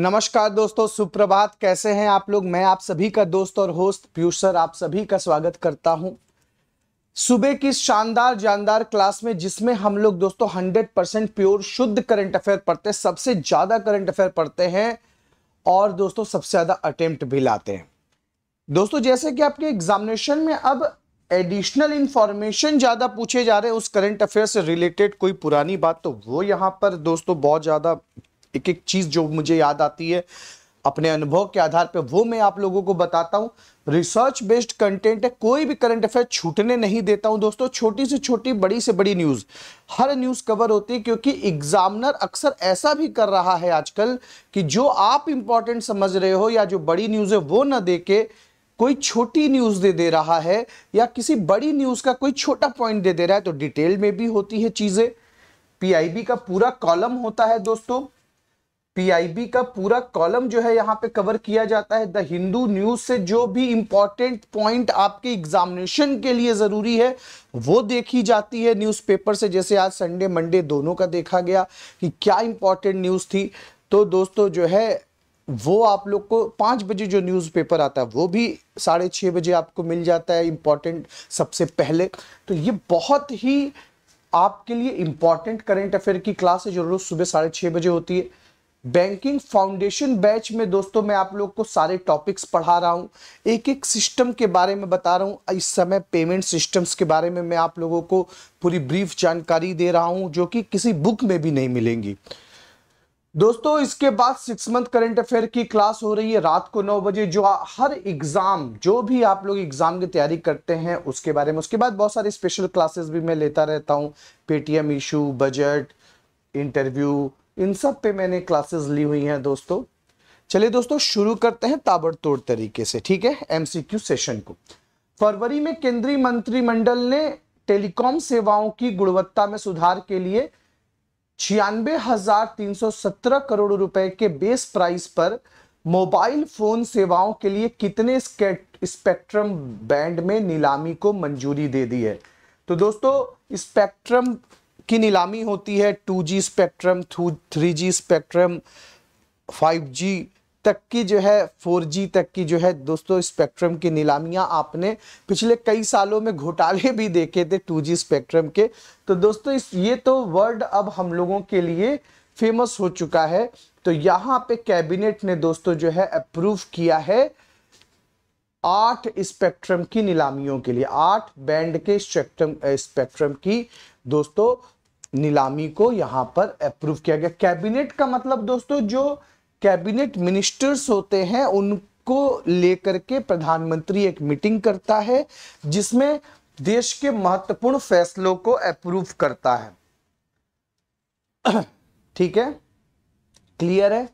नमस्कार दोस्तों सुप्रभात कैसे हैं आप लोग मैं आप सभी का दोस्त और होस्ट पीयूष सर आप सभी का स्वागत करता हूं सुबह की शानदार जानदार क्लास में जिसमें हम लोग दोस्तों 100 परसेंट प्योर शुद्ध करंट अफेयर पढ़ते हैं सबसे ज़्यादा करंट अफेयर पढ़ते हैं और दोस्तों सबसे ज़्यादा अटेम्प्ट भी लाते हैं दोस्तों जैसे कि आपके एग्जामिनेशन में अब एडिशनल इंफॉर्मेशन ज़्यादा पूछे जा रहे हैं उस करंट अफेयर से रिलेटेड कोई पुरानी बात तो वो यहाँ पर दोस्तों बहुत ज़्यादा एक एक चीज़ जो मुझे याद आती है अपने अनुभव के आधार पे वो मैं आप लोगों को बताता हूँ रिसर्च बेस्ड कंटेंट है कोई भी करंट अफेयर छूटने नहीं देता हूँ दोस्तों छोटी से छोटी बड़ी से बड़ी न्यूज़ हर न्यूज़ कवर होती है क्योंकि एग्जामिनर अक्सर ऐसा भी कर रहा है आजकल कि जो आप इंपॉर्टेंट समझ रहे हो या जो बड़ी न्यूज़ है वो ना दे के कोई छोटी न्यूज़ दे दे रहा है या किसी बड़ी न्यूज़ का कोई छोटा पॉइंट दे दे रहा है तो डिटेल में भी होती है चीज़ें पीआईबी का पूरा कॉलम होता है दोस्तों पीआईबी का पूरा कॉलम जो है यहाँ पे कवर किया जाता है द हिंदू न्यूज से जो भी इंपॉर्टेंट पॉइंट आपके एग्जामिनेशन के लिए जरूरी है वो देखी जाती है न्यूज़पेपर से जैसे आज संडे मंडे दोनों का देखा गया कि क्या इंपॉर्टेंट न्यूज़ थी तो दोस्तों जो है वो आप लोग को पाँच बजे जो न्यूज आता है वो भी साढ़े छः बजे आपको मिल जाता है इम्पॉर्टेंट सबसे पहले तो ये बहुत ही आपके लिए इम्पॉर्टेंट करेंट अफेयर की क्लास है जो रोज़ सुबह साढ़े छः बजे होती है बैंकिंग फाउंडेशन बैच में दोस्तों मैं आप लोग को सारे टॉपिक्स पढ़ा रहा हूँ एक एक सिस्टम के बारे में बता रहा हूँ इस समय पेमेंट सिस्टम्स के बारे में मैं आप लोगों को पूरी ब्रीफ जानकारी दे रहा हूँ जो कि किसी बुक में भी नहीं मिलेंगी दोस्तों इसके बाद सिक्स मंथ करंट अफेयर की क्लास हो रही है रात को नौ बजे जो हर एग्जाम जो भी आप लोग एग्जाम की तैयारी करते हैं उसके बारे में उसके बाद बहुत सारे स्पेशल क्लासेस भी मैं लेता रहता हूँ पेटीएम इशू बजट इंटरव्यू इन सब पे मैंने क्लासेस ली हुई हैं दोस्तों चलिए दोस्तों शुरू करते हैं ताबड़तोड़ तरीके से ठीक है एमसीक्यू सेशन को फरवरी में केंद्रीय मंत्रिमंडल ने टेलीकॉम सेवाओं की गुणवत्ता में सुधार के लिए छियानबे हजार तीन सौ सत्रह करोड़ रुपए के बेस प्राइस पर मोबाइल फोन सेवाओं के लिए कितने स्पेक्ट्रम बैंड में नीलामी को मंजूरी दे दी है तो दोस्तों स्पेक्ट्रम की नीलामी होती है 2G spectrum 3G spectrum 5G तक की जो है 4G तक की जो है दोस्तों स्पेक्ट्रम की नीलामियां आपने पिछले कई सालों में घोटाले भी देखे थे 2G स्पेक्ट्रम के तो दोस्तों इस ये तो वर्ड अब हम लोगों के लिए फेमस हो चुका है तो यहाँ पे कैबिनेट ने दोस्तों जो है अप्रूव किया है आठ स्पेक्ट्रम की नीलामियों के लिए आठ बैंड के स्पेक्ट्रम स्पेक्ट्रम की दोस्तों नीलामी को यहां पर अप्रूव किया गया कैबिनेट का मतलब दोस्तों जो कैबिनेट मिनिस्टर्स होते हैं उनको लेकर के प्रधानमंत्री एक मीटिंग करता है जिसमें देश के महत्वपूर्ण फैसलों को अप्रूव करता है ठीक है क्लियर है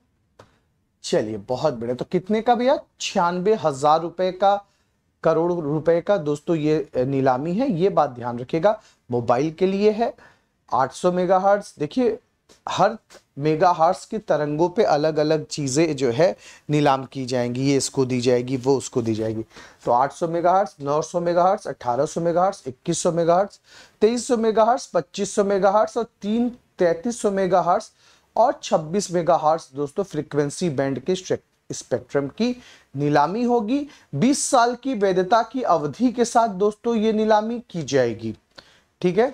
चलिए बहुत बढ़िया तो कितने का भैया छियानबे हजार रुपए का करोड़ रुपए का दोस्तों ये नीलामी है ये बात ध्यान रखिएगा मोबाइल के लिए है 800 मेगाहर्ट्ज देखिए हर मेगाहर्ट्ज की तरंगों पे अलग अलग चीज़ें जो है नीलाम की जाएंगी ये इसको दी जाएगी वो उसको दी जाएगी तो 800 megahertz 900 megahertz 1800 megahertz 2100 megahertz 2300 megahertz 2500 megahertz और तीन तैंतीस सौ मेगाहर्ट्ज और 26 मेगाहर्ट्ज दोस्तों फ्रिक्वेंसी बैंड के स्पेक्ट्रम की नीलामी होगी 20 साल की वैधता की अवधि के साथ दोस्तों ये नीलामी की जाएगी ठीक है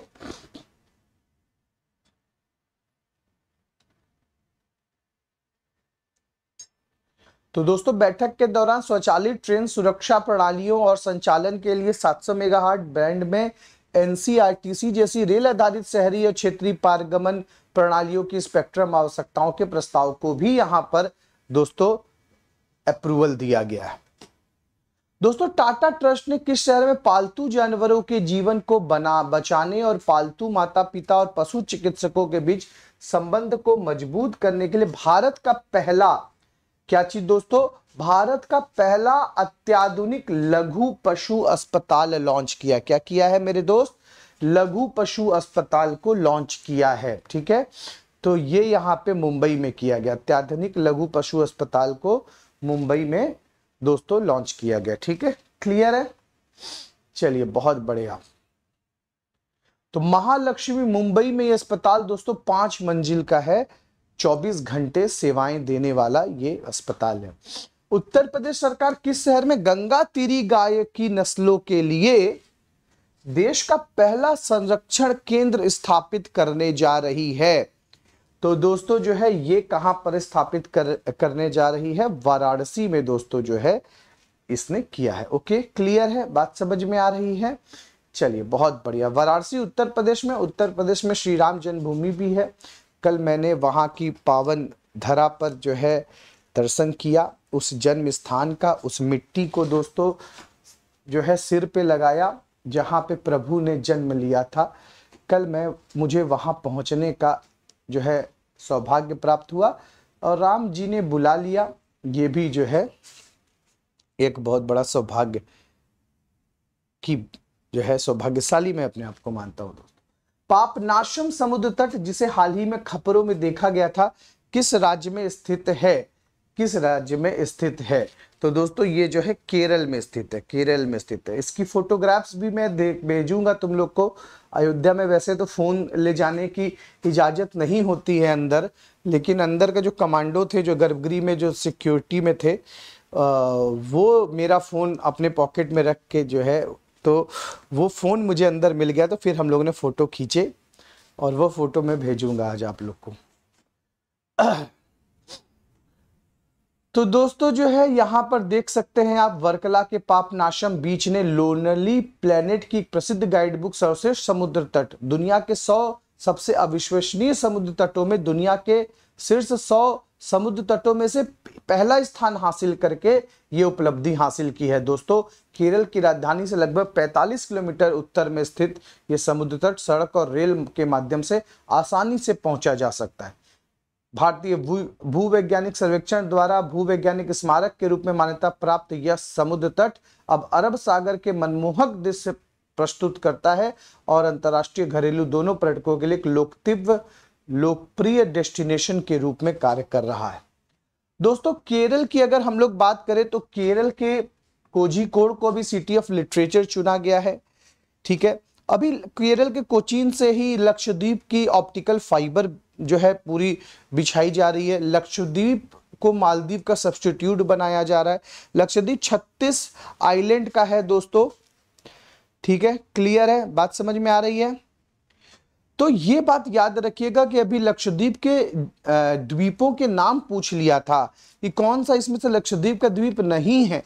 तो दोस्तों बैठक के दौरान स्वचालित ट्रेन सुरक्षा प्रणालियों और संचालन के लिए 700 मेगाहर्ट बैंड में एनसीआरटीसी जैसी रेल आधारित शहरी और क्षेत्रीय पारगमन प्रणालियों की स्पेक्ट्रम आवश्यकताओं के प्रस्ताव को भी यहां पर दोस्तों अप्रूवल दिया गया है दोस्तों टाटा ट्रस्ट ने किस शहर में पालतू जानवरों के जीवन को बना बचाने और पालतू माता पिता और पशु चिकित्सकों के बीच संबंध को मजबूत करने के लिए भारत का पहला क्या चीज दोस्तों भारत का पहला अत्याधुनिक लघु पशु अस्पताल लॉन्च किया क्या किया है मेरे दोस्त लघु पशु अस्पताल को लॉन्च किया है ठीक है तो ये यहाँ पे मुंबई में किया गया अत्याधुनिक लघु पशु अस्पताल को मुंबई में दोस्तों लॉन्च किया गया ठीक है क्लियर है चलिए बहुत बढ़िया तो महालक्ष्मी मुंबई में यह अस्पताल दोस्तों पांच मंजिल का है 24 घंटे सेवाएं देने वाला ये अस्पताल है उत्तर प्रदेश सरकार किस शहर में गंगा तीरी गाय की नस्लों के लिए देश का पहला संरक्षण केंद्र स्थापित करने जा रही है तो दोस्तों जो है ये कहाँ पर स्थापित कर करने जा रही है वाराणसी में दोस्तों जो है इसने किया है ओके क्लियर है बात समझ में आ रही है चलिए बहुत बढ़िया वाराणसी उत्तर प्रदेश में उत्तर प्रदेश में श्री राम जन्मभूमि भी है कल मैंने वहाँ की पावन धरा पर जो है दर्शन किया उस जन्म स्थान का उस मिट्टी को दोस्तों जो है सिर पे लगाया जहाँ पे प्रभु ने जन्म लिया था कल मैं मुझे वहां पहुंचने का जो है सौभाग्य प्राप्त हुआ और राम जी ने बुला लिया ये भी जो है एक बहुत बड़ा सौभाग्य की जो है सौभाग्यशाली मैं अपने आप को मानता हूं दोस्तों समुद्र तट जिसे हाल ही में खपरों में देखा गया था किस राज्य में स्थित है किस राज्य में स्थित है तो दोस्तों ये जो है केरल में स्थित है केरल में स्थित है इसकी फोटोग्राफ्स भी मैं भेजूंगा तुम लोग को अयोध्या में वैसे तो फ़ोन ले जाने की इजाज़त नहीं होती है अंदर लेकिन अंदर का जो कमांडो थे जो गर्भगृह में जो सिक्योरिटी में थे वो मेरा फ़ोन अपने पॉकेट में रख के जो है तो वो फ़ोन मुझे अंदर मिल गया तो फिर हम लोगों ने फ़ोटो खींचे और वह फ़ोटो मैं भेजूँगा आज आप लोग को तो दोस्तों जो है यहाँ पर देख सकते हैं आप वर्कला के पापनाशम बीच ने लोनली प्लेनेट की प्रसिद्ध गाइड बुक सर्वश्रेष्ठ समुद्र तट दुनिया के सौ सबसे अविश्वसनीय समुद्र तटों में दुनिया के शीर्ष सौ समुद्र तटों में से पहला स्थान हासिल करके ये उपलब्धि हासिल की है दोस्तों केरल की राजधानी से लगभग 45 किलोमीटर उत्तर में स्थित ये समुद्र तट सड़क और रेल के माध्यम से आसानी से पहुंचा जा सकता है भारतीय भूवैज्ञानिक सर्वेक्षण द्वारा भूवैज्ञानिक स्मारक के रूप में मान्यता प्राप्त यह समुद्र तट अब अरब सागर के मनमोहक दृश्य प्रस्तुत करता है और अंतर्राष्ट्रीय घरेलू दोनों पर्यटकों के लिए एक लोकतिव्य लोकप्रिय डेस्टिनेशन के रूप में कार्य कर रहा है दोस्तों केरल की अगर हम लोग बात करें तो केरल के कोझिकोड को भी सिटी ऑफ लिटरेचर चुना गया है ठीक है अभी केरल के कोचीन से ही लक्षद्वीप की ऑप्टिकल फाइबर जो है पूरी बिछाई जा रही है लक्षद्वीप को मालदीव का सब्सटीट्यूट बनाया जा रहा है लक्षद्वीप 36 आइलैंड का है दोस्तों ठीक है क्लियर है बात समझ में आ रही है तो ये बात याद रखिएगा कि अभी लक्षद्वीप के द्वीपों के नाम पूछ लिया था कि कौन सा इसमें से लक्षद्वीप का द्वीप नहीं है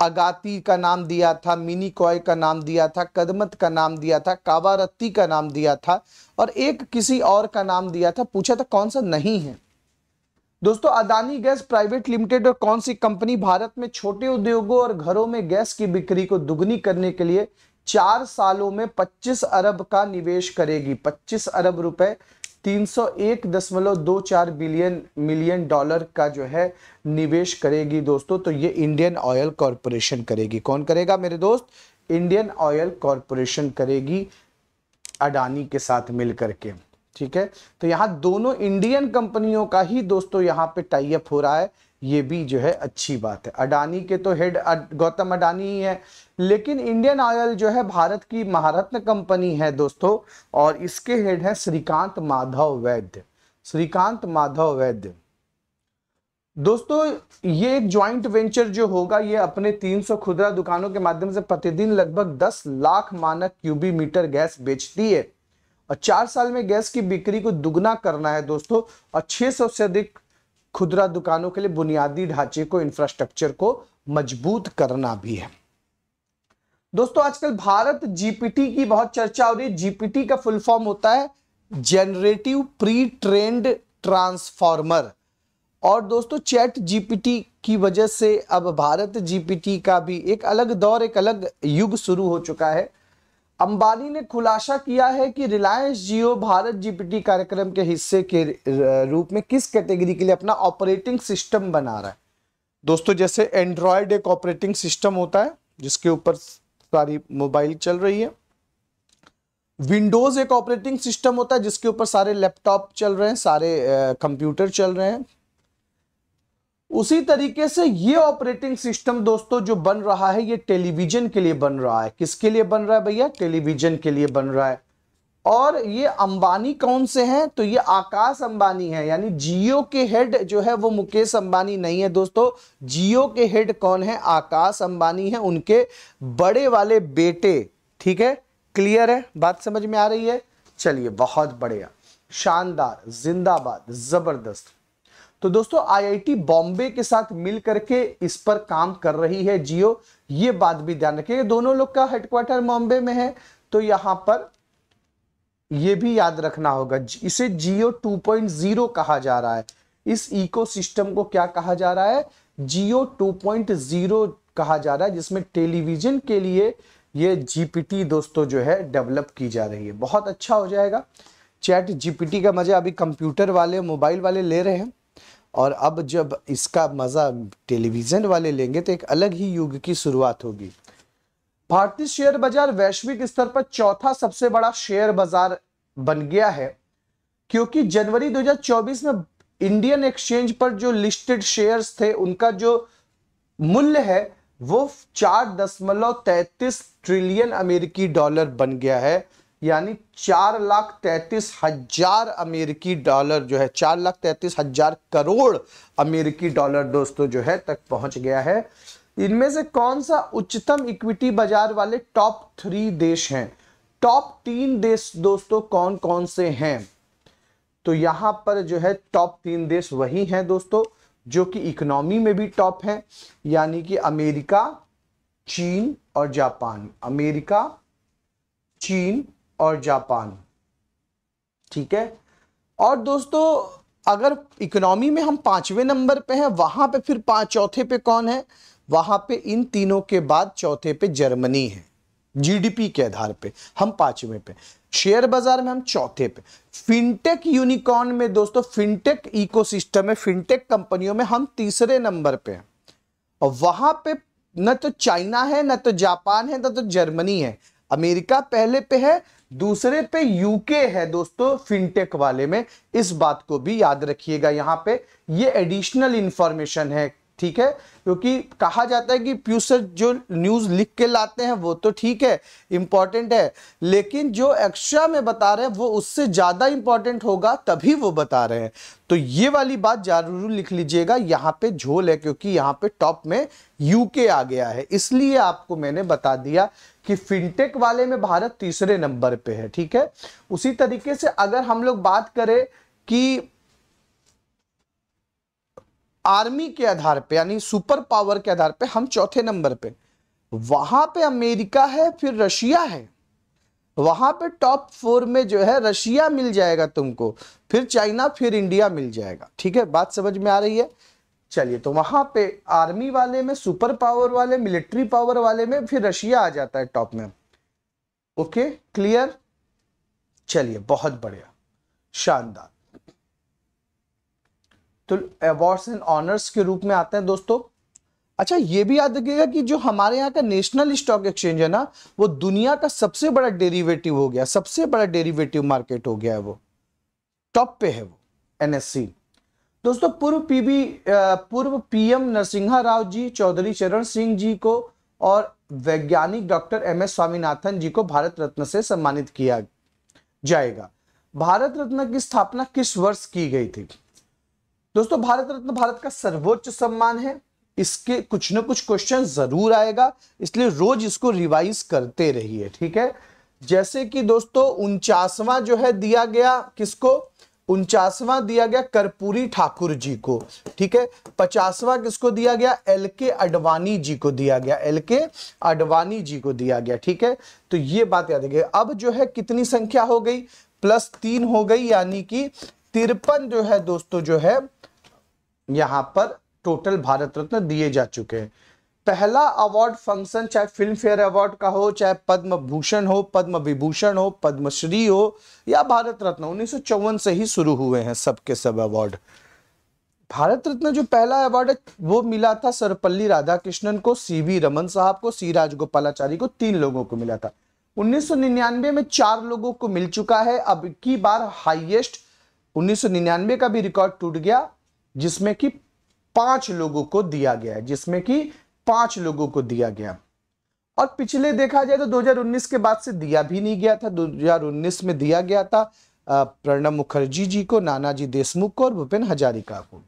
अगाती का नाम दिया था मिनी कॉय का नाम दिया था कदमत का नाम दिया था कावारत्ती का नाम दिया था और एक किसी और का नाम दिया था पूछा था कौन सा नहीं है दोस्तों अदानी गैस प्राइवेट लिमिटेड और कौन सी कंपनी भारत में छोटे उद्योगों और घरों में गैस की बिक्री को दुगनी करने के लिए चार सालों में 25 अरब का निवेश करेगी 25 अरब रुपए 301.24 बिलियन मिलियन डॉलर का जो है निवेश करेगी दोस्तों तो ये इंडियन ऑयल कॉरपोरेशन करेगी कौन करेगा मेरे दोस्त इंडियन ऑयल कॉरपोरेशन करेगी अडानी के साथ मिलकर के ठीक है तो यहाँ दोनों इंडियन कंपनियों का ही दोस्तों यहाँ पे टाइप हो रहा है ये भी जो है अच्छी बात है अडानी के तो हेड गौतम अडानी ही है लेकिन इंडियन ऑयल जो है भारत की महारत्न कंपनी है दोस्तों और इसके हेड है श्रीकांत माधव वैद्य श्रीकांत माधव वैद्य दोस्तों ये एक ज्वाइंट वेंचर जो होगा ये अपने 300 खुदरा दुकानों के माध्यम से प्रतिदिन लगभग 10 लाख मानक क्यूबी मीटर गैस बेचती है और चार साल में गैस की बिक्री को दुगना करना है दोस्तों और 600 से अधिक खुदरा दुकानों के लिए बुनियादी ढांचे को इंफ्रास्ट्रक्चर को मजबूत करना भी है दोस्तों आजकल भारत जीपीटी की बहुत चर्चा हो रही है जीपीटी का फुल फॉर्म होता है जनरेटिव प्री ट्रेंड ट्रांसफॉर्मर और दोस्तों चैट जीपीटी की वजह से अब भारत जीपीटी का भी एक अलग दौर एक अलग युग शुरू हो चुका है अंबानी ने खुलासा किया है कि रिलायंस जियो भारत जीपीटी कार्यक्रम के हिस्से के रूप में किस कैटेगरी के लिए अपना ऑपरेटिंग सिस्टम बना रहा है दोस्तों जैसे एंड्रॉयड एक ऑपरेटिंग सिस्टम होता है जिसके ऊपर सारी मोबाइल चल रही है विंडोज एक ऑपरेटिंग सिस्टम होता है जिसके ऊपर सारे लैपटॉप चल रहे हैं सारे कंप्यूटर चल रहे हैं उसी तरीके से ये ऑपरेटिंग सिस्टम दोस्तों जो बन रहा है ये टेलीविजन के लिए बन रहा है किसके लिए बन रहा है भैया टेलीविजन के लिए बन रहा है और ये अंबानी कौन से हैं तो ये आकाश अंबानी है यानी जियो के हेड जो है वो मुकेश अंबानी नहीं है दोस्तों जियो के हेड कौन है आकाश अंबानी है उनके बड़े वाले बेटे ठीक है क्लियर है बात समझ में आ रही है चलिए बहुत बढ़िया शानदार जिंदाबाद जबरदस्त तो दोस्तों आईआईटी बॉम्बे के साथ मिल करके इस पर काम कर रही है जियो ये बात भी ध्यान रखिए दोनों लोग का हेडक्वार्टर बॉम्बे में है तो यहां पर ये भी याद रखना होगा इसे जियो 2.0 कहा जा रहा है इस इकोसिस्टम को क्या कहा जा रहा है जियो 2.0 कहा जा रहा है जिसमें टेलीविजन के लिए ये जीपीटी दोस्तों जो है डेवलप की जा रही है बहुत अच्छा हो जाएगा चैट जीपीटी का मजा अभी कंप्यूटर वाले मोबाइल वाले ले रहे हैं और अब जब इसका मज़ा टेलीविज़न वाले लेंगे तो एक अलग ही युग की शुरुआत होगी भारतीय शेयर बाजार वैश्विक स्तर पर चौथा सबसे बड़ा शेयर बाजार बन गया है क्योंकि जनवरी 2024 में इंडियन एक्सचेंज पर जो लिस्टेड शेयर्स थे उनका जो मूल्य है वो चार दशमलव तैतीस ट्रिलियन अमेरिकी डॉलर बन गया है यानी चार लाख तैतीस हजार अमेरिकी डॉलर जो है चार लाख तैतीस हजार करोड़ अमेरिकी डॉलर दोस्तों जो है तक पहुंच गया है इनमें से कौन सा उच्चतम इक्विटी बाजार वाले टॉप थ्री देश हैं टॉप तीन देश दोस्तों कौन कौन से हैं तो यहां पर जो है टॉप तीन देश वही हैं दोस्तों जो कि इकोनॉमी में भी टॉप हैं यानी कि अमेरिका चीन और जापान अमेरिका चीन और जापान ठीक है और दोस्तों अगर इकोनॉमी में हम पांचवें नंबर पे हैं वहां पे फिर पांच चौथे पे कौन है वहाँ पे इन तीनों के बाद चौथे पे जर्मनी है जीडीपी के आधार पे हम पांचवें पे शेयर बाजार में हम चौथे पे फिनटेक यूनिकॉर्न में दोस्तों फिनटेक इकोसिस्टम में फिनटेक कंपनियों में हम तीसरे नंबर पे हैं और वहां पे न तो चाइना है न तो जापान है न तो जर्मनी है अमेरिका पहले पे है दूसरे पे यूके है दोस्तों फिनटेक वाले में इस बात को भी याद रखिएगा यहाँ पे ये एडिशनल इंफॉर्मेशन है ठीक है क्योंकि कहा जाता है कि प्यूसर जो न्यूज़ लिख के लाते हैं वो तो ठीक है इम्पॉर्टेंट है लेकिन जो एक्स्ट्रा में बता रहे हैं वो उससे ज़्यादा इम्पॉर्टेंट होगा तभी वो बता रहे हैं तो ये वाली बात जरूर लिख लीजिएगा यहाँ पे झोल है क्योंकि यहाँ पे टॉप में यूके आ गया है इसलिए आपको मैंने बता दिया कि फिनटेक वाले में भारत तीसरे नंबर पे है ठीक है उसी तरीके से अगर हम लोग बात करें कि आर्मी के आधार पे यानी सुपर पावर के आधार पे हम चौथे नंबर पे वहां पे अमेरिका है फिर रशिया है वहां पे टॉप फोर में जो है रशिया मिल जाएगा तुमको फिर चाइना फिर इंडिया मिल जाएगा ठीक है बात समझ में आ रही है चलिए तो वहां पे आर्मी वाले में सुपर पावर वाले मिलिट्री पावर वाले में फिर रशिया आ जाता है टॉप में ओके क्लियर चलिए बहुत बढ़िया शानदार तो अवार्ड्स एंड ऑनर्स के रूप में आते हैं दोस्तों अच्छा ये भी याद रखिएगा कि जो हमारे यहाँ का नेशनल स्टॉक एक्सचेंज है ना वो दुनिया का सबसे बड़ा डेरिवेटिव हो गया सबसे बड़ा डेरिवेटिव मार्केट हो गया है वो टॉप पे है वो एनएससी दोस्तों पूर्व पीबी पूर्व पीएम नरसिंहा राव जी चौधरी चरण सिंह जी को और वैज्ञानिक doctor M S Swaminathan ji को भारत रत्न से सम्मानित किया जाएगा भारत रत्न की स्थापना किस वर्ष की गई थी दोस्तों भारत रत्न भारत का सर्वोच्च सम्मान है इसके कुछ ना कुछ क्वेश्चन जरूर आएगा इसलिए रोज इसको रिवाइज करते रहिए ठीक है जैसे कि दोस्तों उनचासवां जो है दिया गया किसको उनचासवा दिया गया कर्पूरी ठाकुर जी को ठीक है पचासवां किसको दिया गया एल के अडवाणी जी को दिया गया एल के अडवाणी जी को दिया गया ठीक है तो ये बात याद रखिए अब जो है कितनी संख्या हो गई प्लस तीन हो गई यानी कि तिरपन जो है दोस्तों जो है यहाँ पर टोटल भारत रत्न दिए जा चुके हैं पहला अवार्ड फंक्शन चाहे फिल्म फेयर अवार्ड का हो चाहे पद्म भूषण हो पद्म विभूषण हो पद्मश्री हो या भारत रत्न उन्नीस से ही शुरू हुए हैं सबके सब अवार्ड भारत रत्न जो पहला अवार्ड है वो मिला था सर्वपल्ली राधाकृष्णन को सीवी रमन साहब को सी राजगोपालाचारी को तीन लोगों को मिला था 1999 में चार लोगों को मिल चुका है अब की बार हाईएस्ट 1999 का भी रिकॉर्ड टूट गया जिसमें कि पांच लोगों को दिया गया है जिसमें कि पांच लोगों को दिया गया और पिछले देखा जाए तो 2019 के बाद से दिया भी नहीं गया था 2019 में दिया गया था प्रणब मुखर्जी जी को नानाजी देशमुख को और भूपेन हजारिका को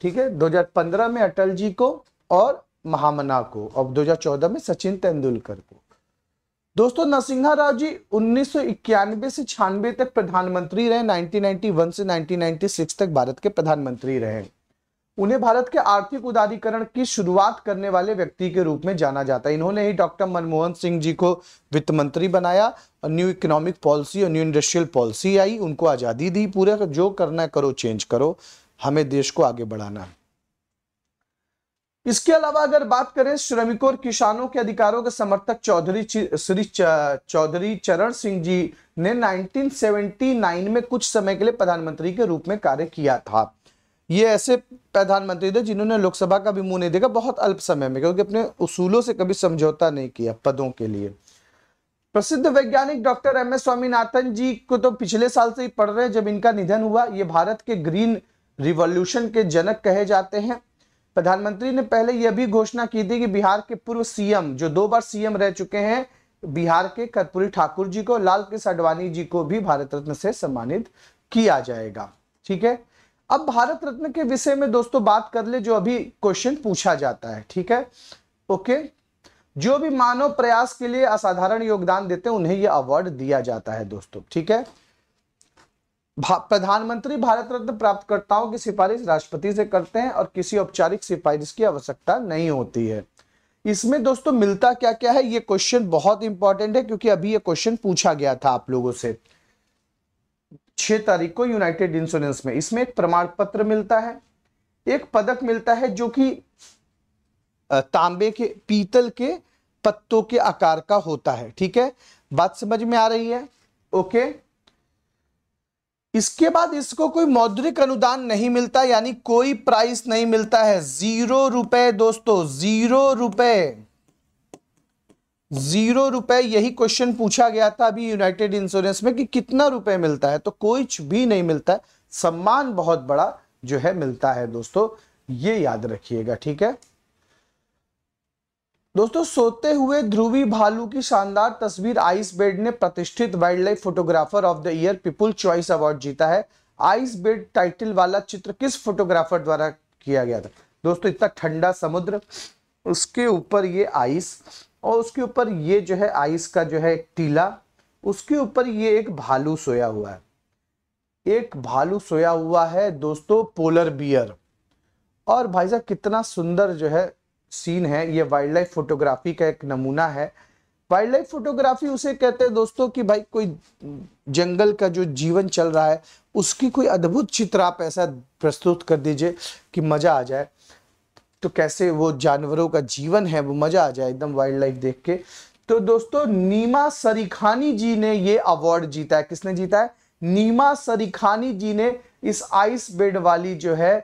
ठीक है 2015 में अटल जी को और महामना को और 2014 में सचिन तेंदुलकर को दोस्तों नरसिंहा राव जी उन्नीस से छियानवे तक प्रधानमंत्री रहे 1991 से 1996 तक भारत के प्रधानमंत्री रहे उन्हें भारत के आर्थिक उदारीकरण की शुरुआत करने वाले व्यक्ति के रूप में जाना जाता है इन्होंने ही डॉक्टर मनमोहन सिंह जी को वित्त मंत्री बनाया और न्यू इकोनॉमिक पॉलिसी और न्यू इंडस्ट्रियल पॉलिसी आई उनको आज़ादी दी पूरे जो करना करो चेंज करो हमें देश को आगे बढ़ाना है इसके अलावा अगर बात करें श्रमिकों और किसानों के अधिकारों के समर्थक चौधरी श्री चौधरी चरण सिंह जी ने 1979 में कुछ समय के लिए प्रधानमंत्री के रूप में कार्य किया था ये ऐसे प्रधानमंत्री थे जिन्होंने लोकसभा का भी मुंह नहीं देखा बहुत अल्प समय में क्योंकि अपने उसूलों से कभी समझौता नहीं किया पदों के लिए प्रसिद्ध वैज्ञानिक doctor M S Swaminathan ji को तो पिछले साल से ही पढ़ रहे जब इनका निधन हुआ ये भारत के ग्रीन रिवॉल्यूशन के जनक कहे जाते हैं प्रधानमंत्री ने पहले यह भी घोषणा की थी कि बिहार के पूर्व सीएम जो दो बार सीएम रह चुके हैं बिहार के कर्पूरी ठाकुर जी को लाल कृष्ण अडवाणी जी को भी भारत रत्न से सम्मानित किया जाएगा ठीक है अब भारत रत्न के विषय में दोस्तों बात कर ले जो अभी क्वेश्चन पूछा जाता है ठीक है ओके जो भी मानव प्रयास के लिए असाधारण योगदान देते हैं उन्हें यह अवार्ड दिया जाता है दोस्तों ठीक है प्रधानमंत्री भारत रत्न प्राप्तकर्ताओं की सिफारिश राष्ट्रपति से करते हैं और किसी औपचारिक सिफारिश की आवश्यकता नहीं होती है इसमें दोस्तों मिलता क्या क्या है ये क्वेश्चन बहुत इंपॉर्टेंट है क्योंकि अभी ये क्वेश्चन पूछा गया था आप लोगों से छह तारीख को यूनाइटेड इंश्योरेंस में इसमें एक प्रमाण पत्र मिलता है एक पदक मिलता है जो कि तांबे के पीतल के पत्तों के आकार का होता है ठीक है बात समझ में आ रही है ओके इसके बाद इसको कोई मौद्रिक अनुदान नहीं मिलता यानी कोई प्राइस नहीं मिलता है जीरो रुपए दोस्तों जीरो रुपए जीरो रुपए यही क्वेश्चन पूछा गया था अभी यूनाइटेड इंश्योरेंस में कि कितना रुपए मिलता है तो कोई भी नहीं मिलता है सम्मान बहुत बड़ा जो है मिलता है दोस्तों ये याद रखिएगा ठीक है दोस्तों सोते हुए ध्रुवी भालू की शानदार तस्वीर आइस बेड ने प्रतिष्ठित wildlife photographer of the year people choice award जीता है आइस बेड टाइटल वाला चित्र किस फोटोग्राफर द्वारा किया गया था दोस्तों इतना ठंडा समुद्र उसके ऊपर ये आइस और उसके ऊपर ये जो है आइस का जो है टीला उसके ऊपर ये एक भालू सोया हुआ है एक भालू सोया हुआ है दोस्तों पोलर बियर और भाई साहब कितना सुंदर जो है सीन है ये वाइल्ड लाइफ फोटोग्राफी का एक नमूना है वाइल्ड लाइफ फोटोग्राफी उसे कहते हैं दोस्तों कि भाई कोई जंगल का जो जीवन चल रहा है उसकी कोई अद्भुत चित्र आप ऐसा प्रस्तुत कर दीजिए कि मज़ा आ जाए तो कैसे वो जानवरों का जीवन है वो मज़ा आ जाए एकदम वाइल्ड लाइफ देख के तो दोस्तों नीमा सरीखानी जी ने ये अवार्ड जीता है किसने जीता है नीमा सरीखानी जी ने इस आइस बेड वाली जो है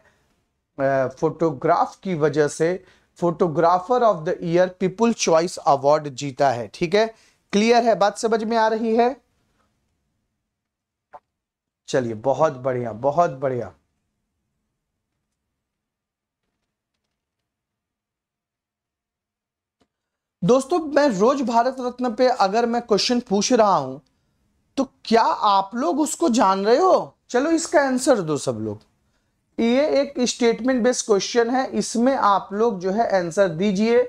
फोटोग्राफ की वजह से photographer of the year people choice award जीता है ठीक है क्लियर है बात समझ में आ रही है चलिए बहुत बढ़िया बहुत बढ़िया दोस्तों मैं रोज भारत रत्न पे अगर मैं क्वेश्चन पूछ रहा हूं तो क्या आप लोग उसको जान रहे हो चलो इसका आंसर दो सब लोग ये एक स्टेटमेंट बेस्ड क्वेश्चन है इसमें आप लोग जो है आंसर दीजिए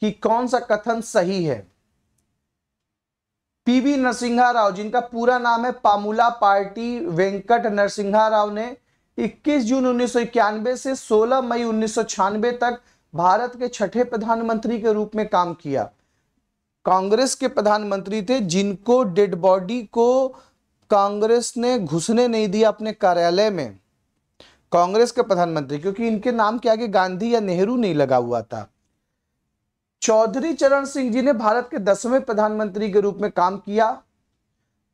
कि कौन सा कथन सही है पीवी नरसिंहा राव जिनका पूरा नाम है पामुला पार्टी वेंकट नरसिंहा राव ने 21 जून उन्नीस से 16 मई उन्नीस तक भारत के छठे प्रधानमंत्री के रूप में काम किया कांग्रेस के प्रधानमंत्री थे जिनको डेड बॉडी को कांग्रेस ने घुसने नहीं दिया अपने कार्यालय में कांग्रेस के प्रधानमंत्री क्योंकि इनके नाम के आगे गांधी या नेहरू नहीं लगा हुआ था चौधरी चरण सिंह जी ने भारत के दसवें प्रधानमंत्री के रूप में काम किया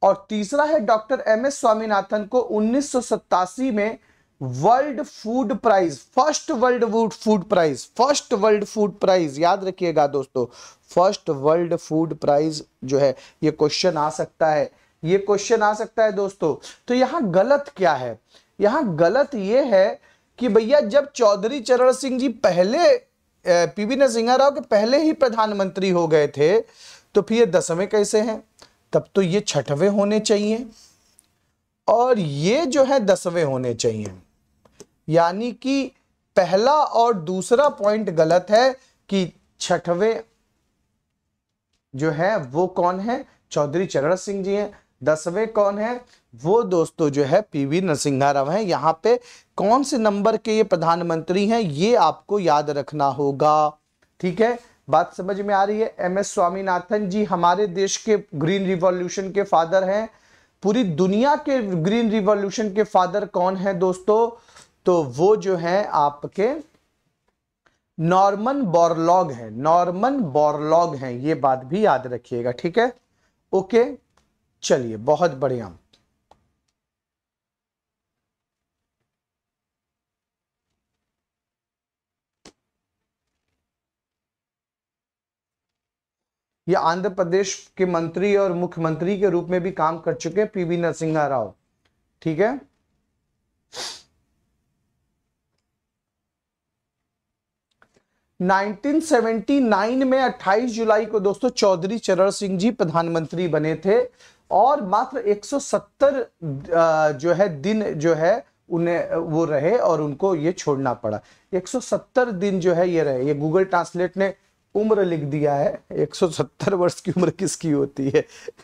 और तीसरा है डॉक्टर एम एस स्वामीनाथन को उन्नीस में world food prize first world food prize first world food prize याद रखिएगा दोस्तों फर्स्ट वर्ल्ड फूड प्राइज जो है ये क्वेश्चन आ सकता है ये क्वेश्चन आ सकता है दोस्तों तो यहां गलत क्या है यहाँ गलत ये है कि भैया जब चौधरी चरण सिंह जी पहले पीवी नरसिंहा राव के पहले ही प्रधानमंत्री हो गए थे तो फिर ये दसवें कैसे हैं तब तो ये छठवें होने चाहिए और ये जो है दसवें होने चाहिए यानी कि पहला और दूसरा पॉइंट गलत है कि छठवें जो है वो कौन है चौधरी चरण सिंह जी हैं दसवें कौन है वो दोस्तों जो है पीवी नरसिंहा राव है यहाँ पे कौन से नंबर के ये प्रधानमंत्री हैं ये आपको याद रखना होगा ठीक है बात समझ में आ रही है एम एस स्वामीनाथन जी हमारे देश के ग्रीन रिवॉल्यूशन के फादर हैं पूरी दुनिया के ग्रीन रिवॉल्यूशन के फादर कौन है दोस्तों तो वो जो है आपके नॉर्मन बोरलॉग है नॉर्मन बोरलॉग है ये बात भी याद रखिएगा ठीक है ओके चलिए बहुत बढ़िया ये आंध्र प्रदेश के मंत्री और मुख्यमंत्री के रूप में भी काम कर चुके हैं पीवी नरसिंहा राव ठीक है नाइनटीन नाइन में 28 जुलाई को दोस्तों चौधरी चरण सिंह जी प्रधानमंत्री बने थे और मात्र 170 जो है दिन जो है उन्हें वो रहे और उनको ये छोड़ना पड़ा 170 दिन जो है ये रहे ये गूगल ट्रांसलेट ने उम्र लिख दिया है 170 वर्ष की उम्र किसकी होती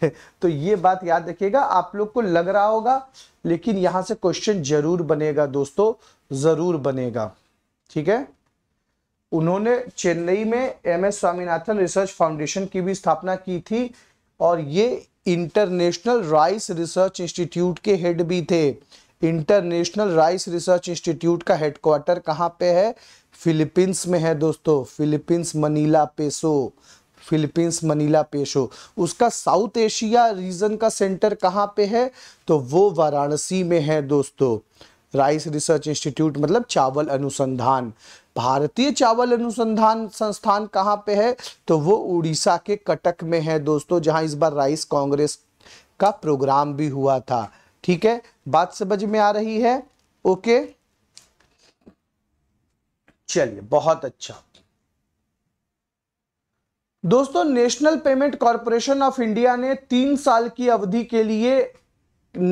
है तो ये बात याद रखिएगा आप लोग को लग रहा होगा लेकिन यहां से क्वेश्चन जरूर बनेगा दोस्तों जरूर बनेगा ठीक है उन्होंने चेन्नई में M S Swaminathan research foundation की भी स्थापना की थी और ये इंटरनेशनल राइस रिसर्च इंस्टीट्यूट के हेड भी थे इंटरनेशनल राइस रिसर्च इंस्टीट्यूट का हेडक्वार्टर कहाँ पे है फिलीपींस में है दोस्तों Philippines Manila peso Philippines Manila peso उसका साउथ एशिया रीजन का सेंटर कहाँ पे है तो वो वाराणसी में है दोस्तों राइस रिसर्च इंस्टीट्यूट मतलब चावल अनुसंधान भारतीय चावल अनुसंधान संस्थान कहाँ पे है तो वो उड़ीसा के कटक में है दोस्तों जहां इस बार राइस कांग्रेस का प्रोग्राम भी हुआ था ठीक है बात समझ में आ रही है ओके चलिए बहुत अच्छा दोस्तों national payment corporation of India ने तीन साल की अवधि के लिए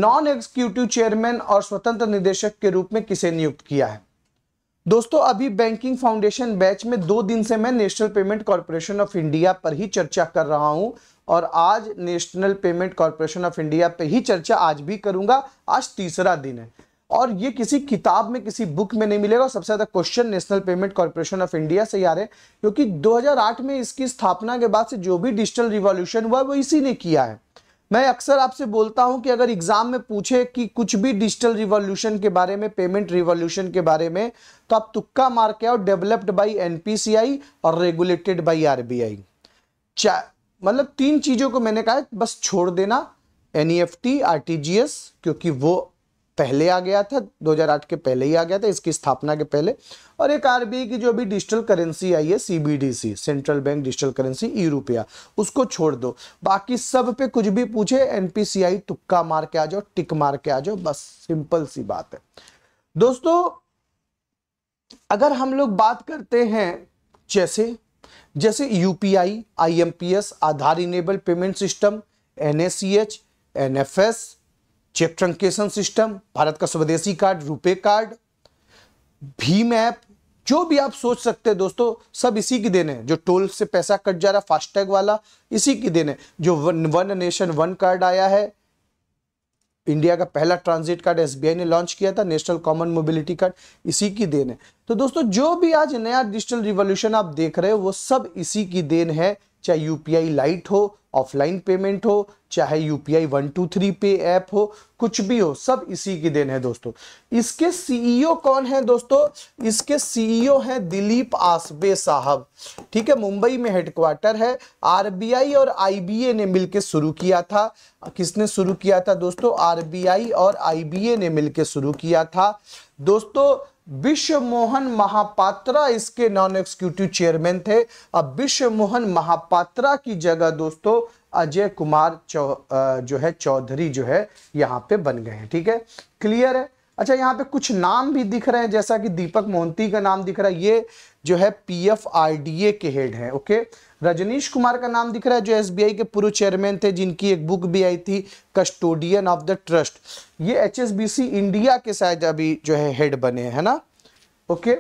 नॉन एग्जीक्यूटिव चेयरमैन और स्वतंत्र निदेशक के रूप में किसे नियुक्त किया है दोस्तों अभी बैंकिंग फाउंडेशन बैच में दो दिन से मैं national payment corporation of India पर ही चर्चा कर रहा हूं और आज national payment corporation of India पे ही चर्चा आज भी करूंगा आज तीसरा दिन है और ये किसी किताब में किसी बुक में नहीं मिलेगा सबसे ज़्यादा question national payment corporation of India से यार है क्योंकि दो में इसकी स्थापना के बाद से जो भी डिजिटल रिवोल्यूशन हुआ वो इसी ने किया है मैं अक्सर आपसे बोलता हूं कि अगर एग्जाम में पूछे कि कुछ भी डिजिटल रिवॉल्यूशन के बारे में पेमेंट रिवॉल्यूशन के बारे में तो आप तुक्का मार के आओ डेवलप्ड बाई एनपीसीआई और रेगुलेटेड बाई आरबीआई मतलब तीन चीजों को मैंने कहा बस छोड़ देना एनईएफटी आरटीजीएस e क्योंकि वो पहले आ गया था 2008 के पहले ही आ गया था इसकी स्थापना के पहले और एक आरबीआई की जो भी डिजिटल करेंसी आई है CBDC central bank digital currency E रुपया उसको छोड़ दो बाकी सब पे कुछ भी पूछे एनपीसीआई तुक्का मार के आ जाओ टिक मार के आ जाओ बस सिंपल सी बात है दोस्तों अगर हम लोग बात करते हैं जैसे जैसे UPI IMPS Aadhaar enable payment system F NFS cheque truncation system Bharat का स्वदेशी कार्ड रुपे कार्ड भीम ऐप जो भी आप सोच सकते हैं दोस्तों सब इसी की देने जो टोल से पैसा कट जा रहा फास्टैग वाला इसी की देने जो one one nation one card आया है इंडिया का पहला ट्रांजिट कार्ड एसबीआई ने लॉन्च किया था नेशनल कॉमन मोबिलिटी कार्ड इसी की देन है तो दोस्तों जो भी आज नया डिजिटल रिवोल्यूशन आप देख रहे हो वो सब इसी की देन है चाहे यू पी आई लाइट हो ऑफलाइन पेमेंट हो चाहे U P I one two three pay app हो कुछ भी हो सब इसी की देन है दोस्तों इसके सीईओ e कौन है दोस्तों इसके सीईओ e है दिलीप आसबे साहब ठीक है मुंबई में हेडक्वार्टर है आरबीआई और आईबीए ने मिलकर शुरू किया था किसने शुरू किया था दोस्तों आरबीआई और आईबीए ने मिलकर शुरू किया था दोस्तों विश्व मोहन महापात्रा इसके नॉन एक्सिक्यूटिव चेयरमैन थे अब विश्व मोहन महापात्रा की जगह दोस्तों अजय कुमार चौ, जो है चौधरी जो है यहाँ पे बन गए हैं ठीक है क्लियर है अच्छा यहाँ पे कुछ नाम भी दिख रहे हैं जैसा कि दीपक मोहंती का नाम दिख रहा है ये जो है P F R D A के हेड है ओके रजनीश कुमार का नाम दिख रहा है जो एसबीआई के पूर्व चेयरमैन थे जिनकी एक बुक भी आई थी कस्टोडियन ऑफ द ट्रस्ट ये एचएसबीसी इंडिया के शायद अभी जो है हेड बने हैं है ना ओके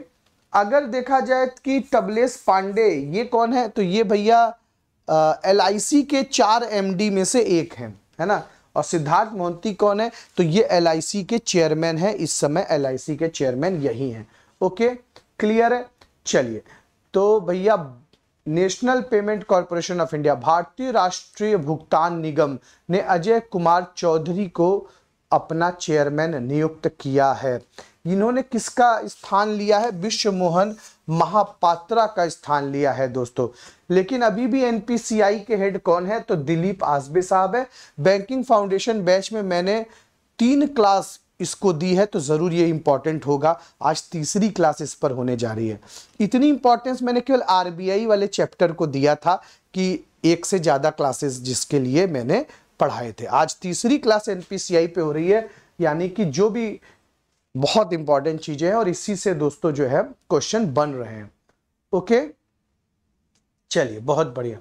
अगर देखा जाए कि टबलेस पांडे ये कौन है तो ये भैया एल के चार एम में से एक है, है ना और सिद्धार्थ मोहंती कौन है तो ये एल के चेयरमैन है इस समय एल के चेयरमैन यही है ओके क्लियर है चलिए तो भैया national payment corporation of India भारतीय राष्ट्रीय भुगतान निगम ने अजय कुमार चौधरी को अपना चेयरमैन नियुक्त किया है इन्होंने किसका स्थान लिया है विश्व मोहन महापात्रा का स्थान लिया है दोस्तों लेकिन अभी भी एनपीसीआई के हेड कौन है तो दिलीप आसबे साहब है बैंकिंग फाउंडेशन बैच में मैंने तीन क्लास इसको दी है तो ज़रूर ये इंपॉर्टेंट होगा आज तीसरी क्लास इस पर होने जा रही है इतनी इंपॉर्टेंस मैंने केवल आरबीआई वाले चैप्टर को दिया था कि एक से ज़्यादा क्लासेस जिसके लिए मैंने पढ़ाए थे आज तीसरी क्लास एनपीसीआई पे हो रही है यानी कि जो भी बहुत इंपॉर्टेंट चीज़ें हैं और इसी से दोस्तों जो है क्वेश्चन बन रहे हैं ओके चलिए बहुत बढ़िया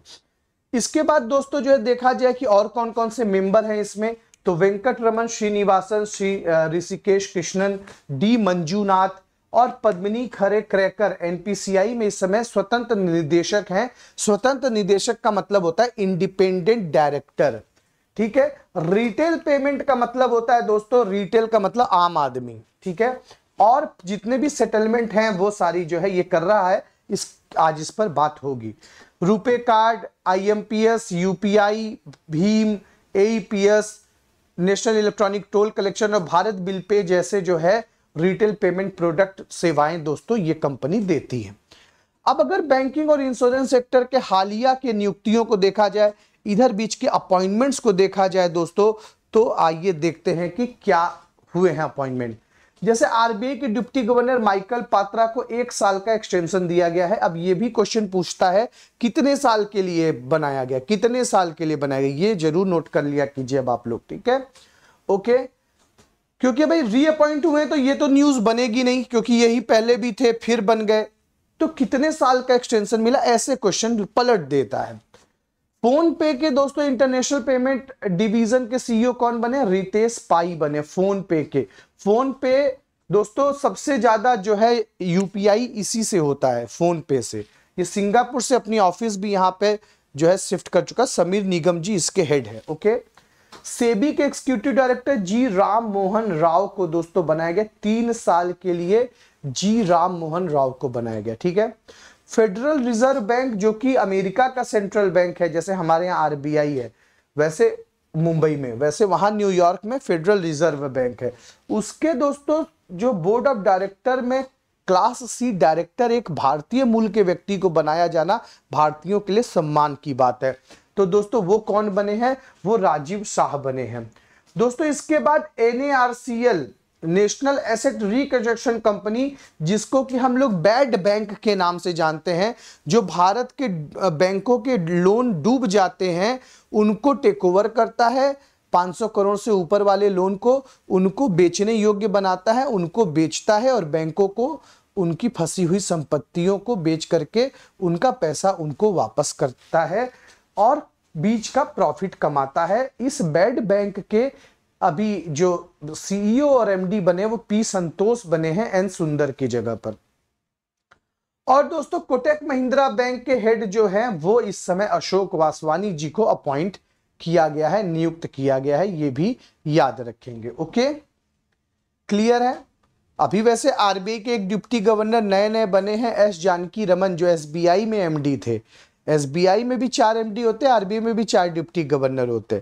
इसके बाद दोस्तों जो है देखा जाए कि और कौन कौन से मेंबर हैं इसमें तो वेंकट रमन श्रीनिवासन श्री ऋषिकेश कृष्णन डी मंजूनाथ और पद्मिनी खरे क्रैकर एनपीसीआई में इस समय स्वतंत्र निदेशक हैं स्वतंत्र निदेशक का मतलब होता है इंडिपेंडेंट डायरेक्टर ठीक है रिटेल पेमेंट का मतलब होता है दोस्तों रिटेल का मतलब आम आदमी ठीक है और जितने भी सेटलमेंट हैं वो सारी जो है ये कर रहा है इस आज इस पर बात होगी रुपे कार्ड आईएमपीएस यूपीआई भीम S national electronic toll collection और भारत बिल पे जैसे जो है रिटेल पेमेंट प्रोडक्ट सेवाएं दोस्तों ये कंपनी देती है अब अगर बैंकिंग और इंश्योरेंस सेक्टर के हालिया के नियुक्तियों को देखा जाए इधर बीच के अपॉइंटमेंट्स को देखा जाए दोस्तों तो आइए देखते हैं कि क्या हुए हैं अपॉइंटमेंट जैसे आरबीआई के डिप्टी गवर्नर माइकल पात्रा को एक साल का एक्सटेंशन दिया गया है अब यह भी क्वेश्चन पूछता है कितने साल के लिए बनाया गया कितने साल के लिए बनाया गया ये जरूर नोट कर लिया कीजिए अब आप लोग ठीक है ओके क्योंकि भाई रीअपॉइंट हुए तो ये तो न्यूज बनेगी नहीं क्योंकि यही पहले भी थे फिर बन गए तो कितने साल का एक्सटेंशन मिला ऐसे क्वेश्चन पलट देता है फोन पे के दोस्तों इंटरनेशनल पेमेंट डिवीजन के सीईओ कौन बने रितेश पाई बने फोन पे के फोन पे दोस्तों सबसे ज़्यादा जो है यूपीआई इसी से होता है फ़ोन पे से ये सिंगापुर से अपनी ऑफिस भी यहाँ पे जो है शिफ्ट कर चुका समीर निगम जी इसके हेड है ओके सेबी के executive director G Ram Mohan Rao को दोस्तों बनाया गया तीन साल के लिए जी राम मोहन राव को बनाया गया ठीक है फेडरल रिजर्व बैंक जो कि अमेरिका का सेंट्रल बैंक है जैसे हमारे यहाँ आरबीआई है वैसे मुंबई में वैसे वहां न्यूयॉर्क में फेडरल रिजर्व बैंक है उसके दोस्तों जो बोर्ड ऑफ डायरेक्टर में क्लास सी डायरेक्टर एक भारतीय मूल के व्यक्ति को बनाया जाना भारतीयों के लिए सम्मान की बात है तो दोस्तों वो कौन बने हैं वो राजीव शाह बने हैं दोस्तों इसके बाद N national asset reconstruction company जिसको कि हम लोग बैड बैंक के नाम से जानते हैं जो भारत के बैंकों के लोन डूब जाते हैं उनको टेक ओवर करता है 500 करोड़ से ऊपर वाले लोन को उनको बेचने योग्य बनाता है उनको बेचता है और बैंकों को उनकी फंसी हुई संपत्तियों को बेच करके उनका पैसा उनको वापस करता है और बीच का प्रॉफिट कमाता है इस बैड बैंक के अभी जो सीईओ और एमडी बने वो पी संतोष बने हैं एन सुंदर की जगह पर और दोस्तों कोटेक महिंद्रा बैंक के हेड जो है वो इस समय अशोक वासवानी जी को अपॉइंट किया गया है नियुक्त किया गया है ये भी याद रखेंगे ओके क्लियर है अभी वैसे आरबीआई के एक डिप्टी गवर्नर नए नए बने हैं एस जानकी रमन जो एसबीआई में एमडी थे एसबीआई में भी चार एमडी होते हैं आरबीआई में भी चार डिप्टी गवर्नर होते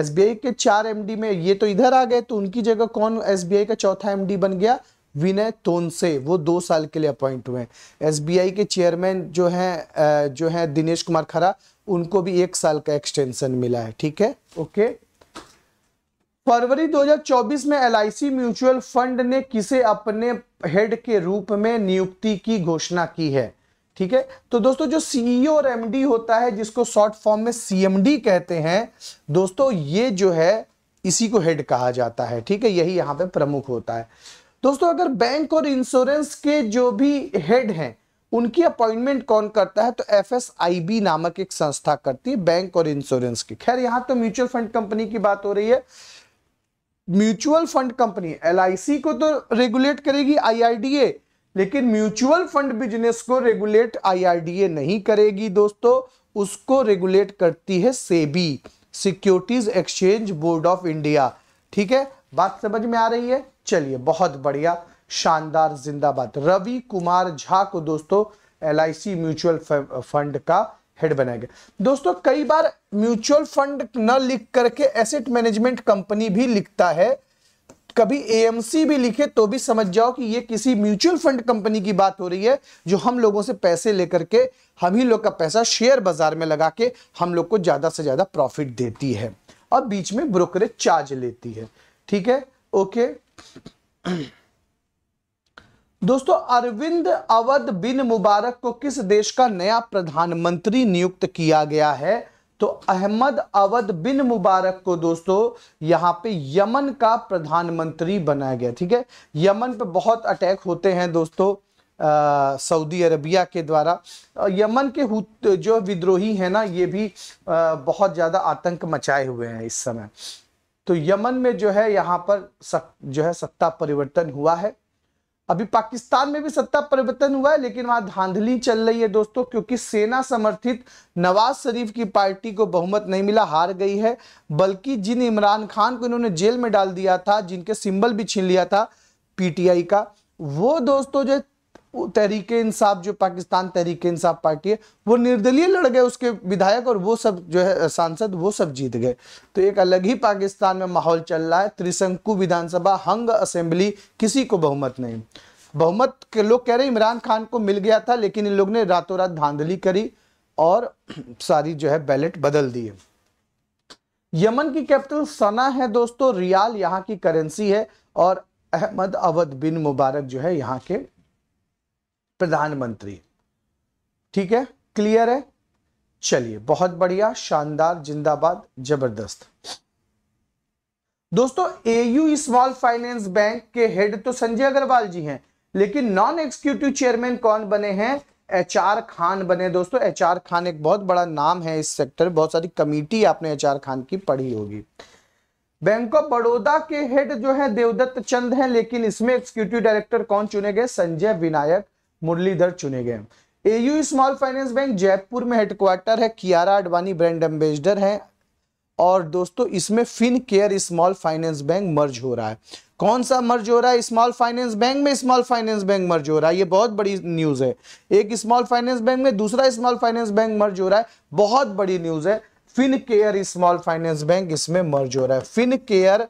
एसबीआई के चार एमडी में ये तो इधर आ गए तो उनकी जगह कौन एसबीआई का चौथा एमडी बन गया विनय तोनसे वो दो साल के लिए अपॉइंट हुए बी एसबीआई के चेयरमैन जो हैं जो हैं दिनेश कुमार खरा उनको भी एक साल का एक्सटेंशन मिला है ठीक है ओके फरवरी 2024 में एल म्यूचुअल फंड ने किसे अपने हेड के रूप में नियुक्ति की घोषणा की है ठीक है तो दोस्तों जो सीईओ e और एमडी होता है जिसको शॉर्ट फॉर्म में सीएमडी कहते हैं दोस्तों ये जो है इसी को हेड कहा जाता है ठीक है यही यहां पे प्रमुख होता है दोस्तों अगर बैंक और इंश्योरेंस के जो भी हेड हैं उनकी अपॉइंटमेंट कौन करता है तो एफ नामक एक संस्था करती है बैंक और इंश्योरेंस की खैर यहां तो म्यूचुअल फंड कंपनी की बात हो रही है म्यूचुअल फंड कंपनी एल को तो रेगुलेट करेगी आईआरडीए लेकिन म्यूचुअल फंड बिजनेस को रेगुलेट आईआरडीए नहीं करेगी दोस्तों उसको रेगुलेट करती है SEBI securities exchange board of India ठीक है बात समझ में आ रही है चलिए बहुत बढ़िया शानदार जिंदाबाद रवि कुमार झा को दोस्तों एल म्यूचुअल फंड का हेड बनाया गया दोस्तों कई बार म्यूचुअल फंड न लिख करके एसेट मैनेजमेंट कंपनी भी लिखता है कभी एएमसी भी लिखे तो भी समझ जाओ कि ये किसी म्यूचुअल फंड कंपनी की बात हो रही है जो हम लोगों से पैसे लेकर के हम ही लोग का पैसा शेयर बाजार में लगा के हम लोग को ज्यादा से ज्यादा प्रॉफिट देती है और बीच में ब्रोकरेज चार्ज लेती है ठीक है ओके दोस्तों अरविंद अवध बिन मुबारक को किस देश का नया प्रधानमंत्री नियुक्त किया गया है तो अहमद अवध बिन मुबारक को दोस्तों यहाँ पे यमन का प्रधानमंत्री बनाया गया ठीक है यमन पे बहुत अटैक होते हैं दोस्तों सऊदी अरबिया के द्वारा यमन के जो विद्रोही है ना ये भी आ, बहुत ज़्यादा आतंक मचाए हुए हैं इस समय तो यमन में जो है यहां पर सक, जो है सत्ता परिवर्तन हुआ है अभी पाकिस्तान में भी सत्ता परिवर्तन हुआ है लेकिन वहां धांधली चल रही है दोस्तों क्योंकि सेना समर्थित नवाज शरीफ की पार्टी को बहुमत नहीं मिला हार गई है बल्कि जिन इमरान खान को इन्होंने जेल में डाल दिया था जिनके सिंबल भी छीन लिया था पीटीआई का वो दोस्तों जो तहरीक इंसाफ जो पाकिस्तान तहरीक इंसाफ पार्टी है वो निर्दलीय लड़ गए उसके विधायक और वो सब जो है सांसद वो सब जीत गए तो एक अलग ही पाकिस्तान में माहौल चल रहा है त्रिशंकु विधानसभा हंग असेंबली किसी को बहुमत नहीं बहुमत के लोग कह रहे इमरान खान को मिल गया था लेकिन इन लोग ने रातों रात धांधली करी और सारी जो है बैलेट बदल दिए यमन की कैपिटल सना है दोस्तों रियाल यहाँ की करेंसी है और अहमद अवध बिन मुबारक जो है यहाँ के प्रधानमंत्री ठीक है क्लियर है चलिए बहुत बढ़िया शानदार जिंदाबाद जबरदस्त दोस्तों एयू स्मॉल फाइनेंस बैंक के हेड तो संजय अग्रवाल जी हैं लेकिन नॉन एग्जीक्यूटिव चेयरमैन कौन बने हैं एच आर खान बने दोस्तों एच आर खान एक बहुत बड़ा नाम है इस सेक्टर बहुत सारी कमेटी आपने एच आर खान की पढ़ी होगी बैंक ऑफ बड़ौदा के हेड जो है देवदत्त चंद हैं लेकिन इसमें एग्जीक्यूटिव डायरेक्टर कौन चुने गए संजय विनायक मुरलीधर चुने गए AU small finance bank Jaipur में हेडक्वार्टर है कियारा अडवाणी ब्रांड एम्बेसडर है और दोस्तों इसमें Fincare small finance bank merge हो रहा है कौन सा मर्ज हो रहा है स्मॉल फाइनेंस बैंक में स्मॉल फाइनेंस बैंक मर्ज हो रहा है ये बहुत बड़ी न्यूज़ है एक स्मॉल फाइनेंस बैंक में दूसरा स्मॉल फाइनेंस बैंक मर्ज हो रहा है बहुत बड़ी न्यूज़ है Fincare small finance bank इसमें मर्ज हो रहा है Fincare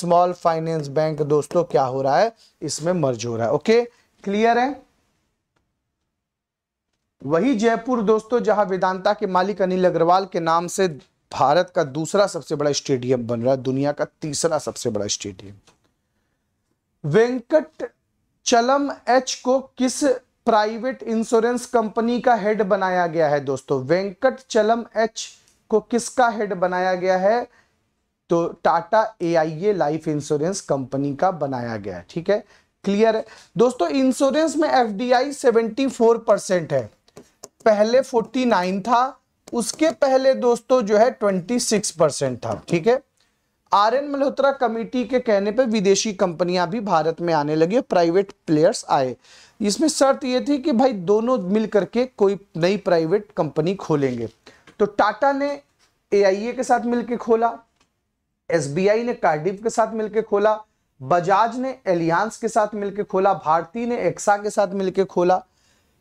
small finance bank दोस्तों क्या हो रहा है इसमें मर्ज हो रहा है ओके क्लियर है वही जयपुर दोस्तों जहां वेदांता के मालिक अनिल अग्रवाल के नाम से भारत का दूसरा सबसे बड़ा स्टेडियम बन रहा है दुनिया का तीसरा सबसे बड़ा स्टेडियम वेंकट चलम एच को किस प्राइवेट इंश्योरेंस कंपनी का हेड बनाया गया है दोस्तों वेंकट चलम एच को किसका हेड बनाया गया है तो Tata A life insurance company का बनाया गया है ठीक है क्लियर है दोस्तों इंश्योरेंस में F D I seventy four percent है पहले 49 था उसके पहले दोस्तों जो है 26 परसेंट था ठीक है आर एन मल्होत्रा कमेटी के कहने पर विदेशी कंपनियां भी भारत में आने लगी और प्राइवेट प्लेयर्स आए इसमें शर्त यह थी कि भाई दोनों मिल करके कोई नई प्राइवेट कंपनी खोलेंगे तो टाटा ने ए के साथ मिलकर खोला एस ने कार्डिफ के साथ मिलकर खोला बजाज ने एलियांस के साथ मिलकर खोला भारती ने एक्सा के साथ मिलकर खोला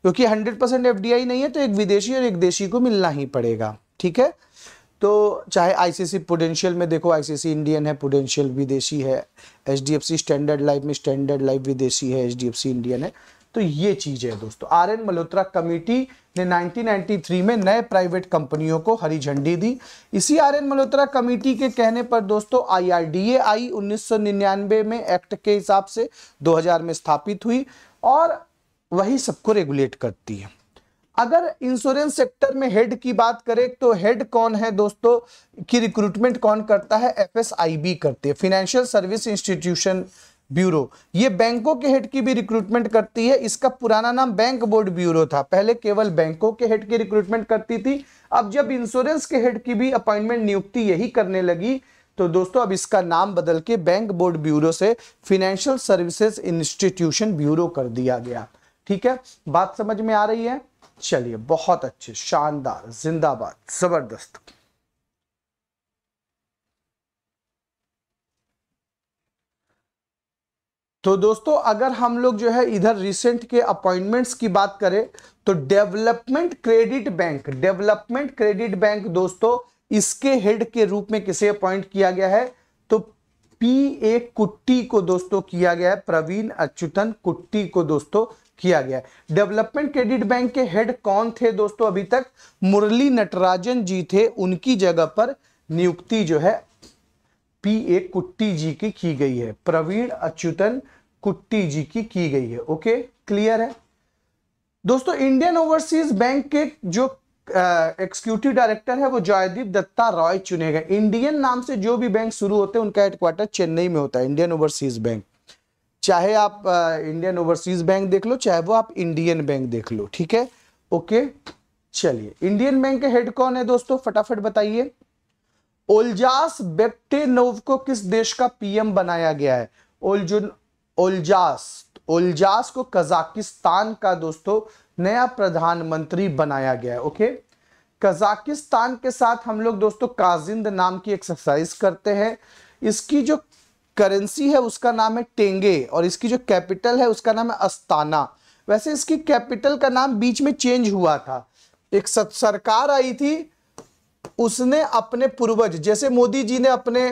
क्योंकि 100 परसेंट एफ नहीं है तो एक विदेशी और एक देशी को मिलना ही पड़ेगा ठीक है तो चाहे आईसीसी पोटेंशियल में देखो आईसीसी इंडियन है पोटेंशियल विदेशी है एचडीएफसी स्टैंडर्ड लाइफ में स्टैंडर्ड लाइफ विदेशी है एचडीएफसी इंडियन है तो ये चीज है दोस्तों आर एन मल्होत्रा कमेटी ने 1993 में नए प्राइवेट कंपनियों को हरी झंडी दी इसी आर एन मल्होत्रा कमेटी के कहने पर दोस्तों आईआरडीए आई 1999 में एक्ट के हिसाब से 2000 में स्थापित हुई और वही सबको रेगुलेट करती है अगर इंश्योरेंस सेक्टर में हेड की बात करें तो हेड कौन है दोस्तों की रिक्रूटमेंट कौन करता है एफएसआईबी करते हैं फिनेंशियल सर्विस इंस्टीट्यूशन ब्यूरो ये बैंकों के हेड की भी रिक्रूटमेंट करती है इसका पुराना नाम बैंक बोर्ड ब्यूरो था पहले केवल बैंकों के हेड की रिक्रूटमेंट करती थी अब जब इंश्योरेंस के हेड की भी अपॉइंटमेंट नियुक्ति यही करने लगी तो दोस्तों अब इसका नाम बदल के बैंक बोर्ड ब्यूरो से फिनेंशियल सर्विसेज इंस्टीट्यूशन ब्यूरो कर दिया गया ठीक है बात समझ में आ रही है चलिए बहुत अच्छे शानदार जिंदाबाद जबरदस्त तो दोस्तों अगर हम लोग जो है इधर रिसेंट के अपॉइंटमेंट्स की बात करें तो development credit bank development credit bank दोस्तों इसके हेड के रूप में किसे अपॉइंट किया गया है तो पी ए कुट्टी को दोस्तों किया गया है प्रवीण अच्युतन कुट्टी को दोस्तों किया गया डेवलपमेंट क्रेडिट बैंक के हेड कौन थे दोस्तों अभी तक मुरली नटराजन जी थे उनकी जगह पर नियुक्ति जो है पी ए कुट्टी जी की की गई है प्रवीण अच्युतन कुट्टी जी की की गई है ओके क्लियर है दोस्तों इंडियन ओवरसीज बैंक के जो एक्सिक्यूटिव डायरेक्टर है वो जयदीप दत्ता रॉय चुने गए इंडियन नाम से जो भी बैंक शुरू होते हैं उनका हेडक्वार्टर चेन्नई में होता है इंडियन ओवरसीज बैंक चाहे आप इंडियन ओवरसीज बैंक देख लो चाहे वो आप इंडियन बैंक देख लो ठीक है ओके चलिए इंडियन बैंक के हेड कौन है दोस्तों फटाफट बताइए ओल्जास बेक्टेनोव को किस देश का पीएम बनाया गया है ओलजुन ओलजास ओलजास को कजाकिस्तान का दोस्तों नया प्रधानमंत्री बनाया गया है ओके कजाकिस्तान के साथ हम लोग दोस्तों काजिंद नाम की एक्सरसाइज करते हैं इसकी जो करेंसी है उसका नाम है टेंगे और इसकी जो कैपिटल है उसका नाम है अस्ताना वैसे इसकी कैपिटल का नाम बीच में चेंज हुआ था एक सरकार आई थी उसने अपने पूर्वज जैसे मोदी जी ने अपने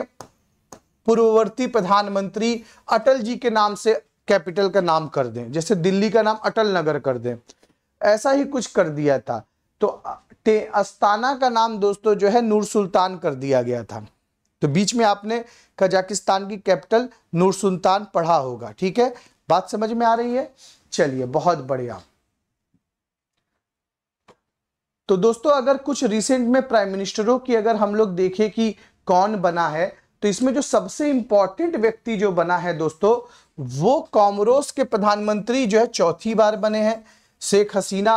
पूर्ववर्ती प्रधानमंत्री अटल जी के नाम से कैपिटल का नाम कर दें जैसे दिल्ली का नाम अटल नगर कर दें ऐसा ही कुछ कर दिया था तो अस्ताना का नाम दोस्तों जो है नूर सुल्तान कर दिया गया था तो बीच में आपने कजाकिस्तान की कैपिटल नूर सुल्तान पढ़ा होगा ठीक है बात समझ में आ रही है चलिए बहुत बढ़िया तो दोस्तों अगर कुछ रिसेंट में प्राइम मिनिस्टरों की अगर हम लोग देखें कि कौन बना है तो इसमें जो सबसे इंपॉर्टेंट व्यक्ति जो बना है दोस्तों वो कॉमरोस के प्रधानमंत्री जो है चौथी बार बने हैं शेख हसीना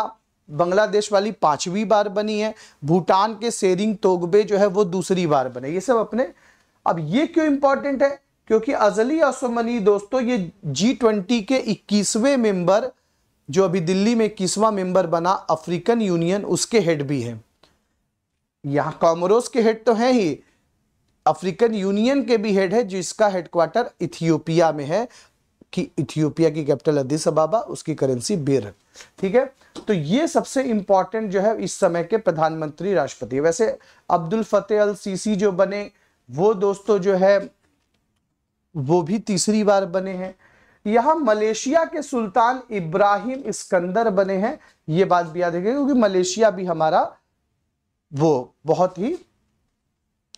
बांग्लादेश वाली पांचवी बार बनी है भूटान के सेरिंग तोगबे जो है वो दूसरी बार बने ये सब अपने अब ये क्यों इंपॉर्टेंट है क्योंकि अजली असोमनी दोस्तों ये जी ट्वेंटी के इक्कीसवें मेंबर जो अभी दिल्ली में इक्कीसवां मेंबर बना अफ्रीकन यूनियन उसके हेड भी हैं यहां कॉमरोस के हेड तो हैं ही अफ्रीकन यूनियन के भी हेड है जिसका हेडक्वार्टर इथियोपिया में है कि इथियोपिया की कैपिटल अदिस अबाबा उसकी करेंसी बेरन ठीक है तो ये सबसे इंपॉर्टेंट जो है इस समय के प्रधानमंत्री राष्ट्रपति वैसे अब्दुल फतेह अल सीसी जो बने वो दोस्तों जो है वो भी तीसरी बार बने हैं यहां मलेशिया के सुल्तान इब्राहिम इस्कंदर बने हैं ये बात भी याद रखें क्योंकि मलेशिया भी हमारा वो बहुत ही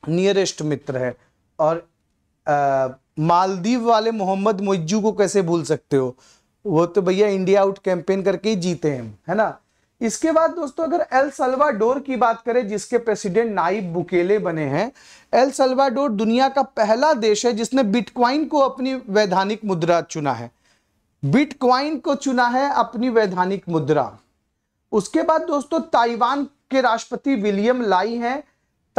नियरेस्ट मित्र है और आ, मालदीव वाले मोहम्मद मोजू को कैसे भूल सकते हो वो तो भैया इंडिया आउट कैंपेन करके ही जीते हैं है ना इसके बाद दोस्तों अगर एल सलवाडोर की बात करें जिसके प्रेसिडेंट नाइब बुकेले बने हैं एल सलवाडोर दुनिया का पहला देश है जिसने बिटकॉइन को अपनी वैधानिक मुद्रा चुना है बिटकॉइन को चुना है अपनी वैधानिक मुद्रा उसके बाद दोस्तों ताइवान के राष्ट्रपति विलियम लाई हैं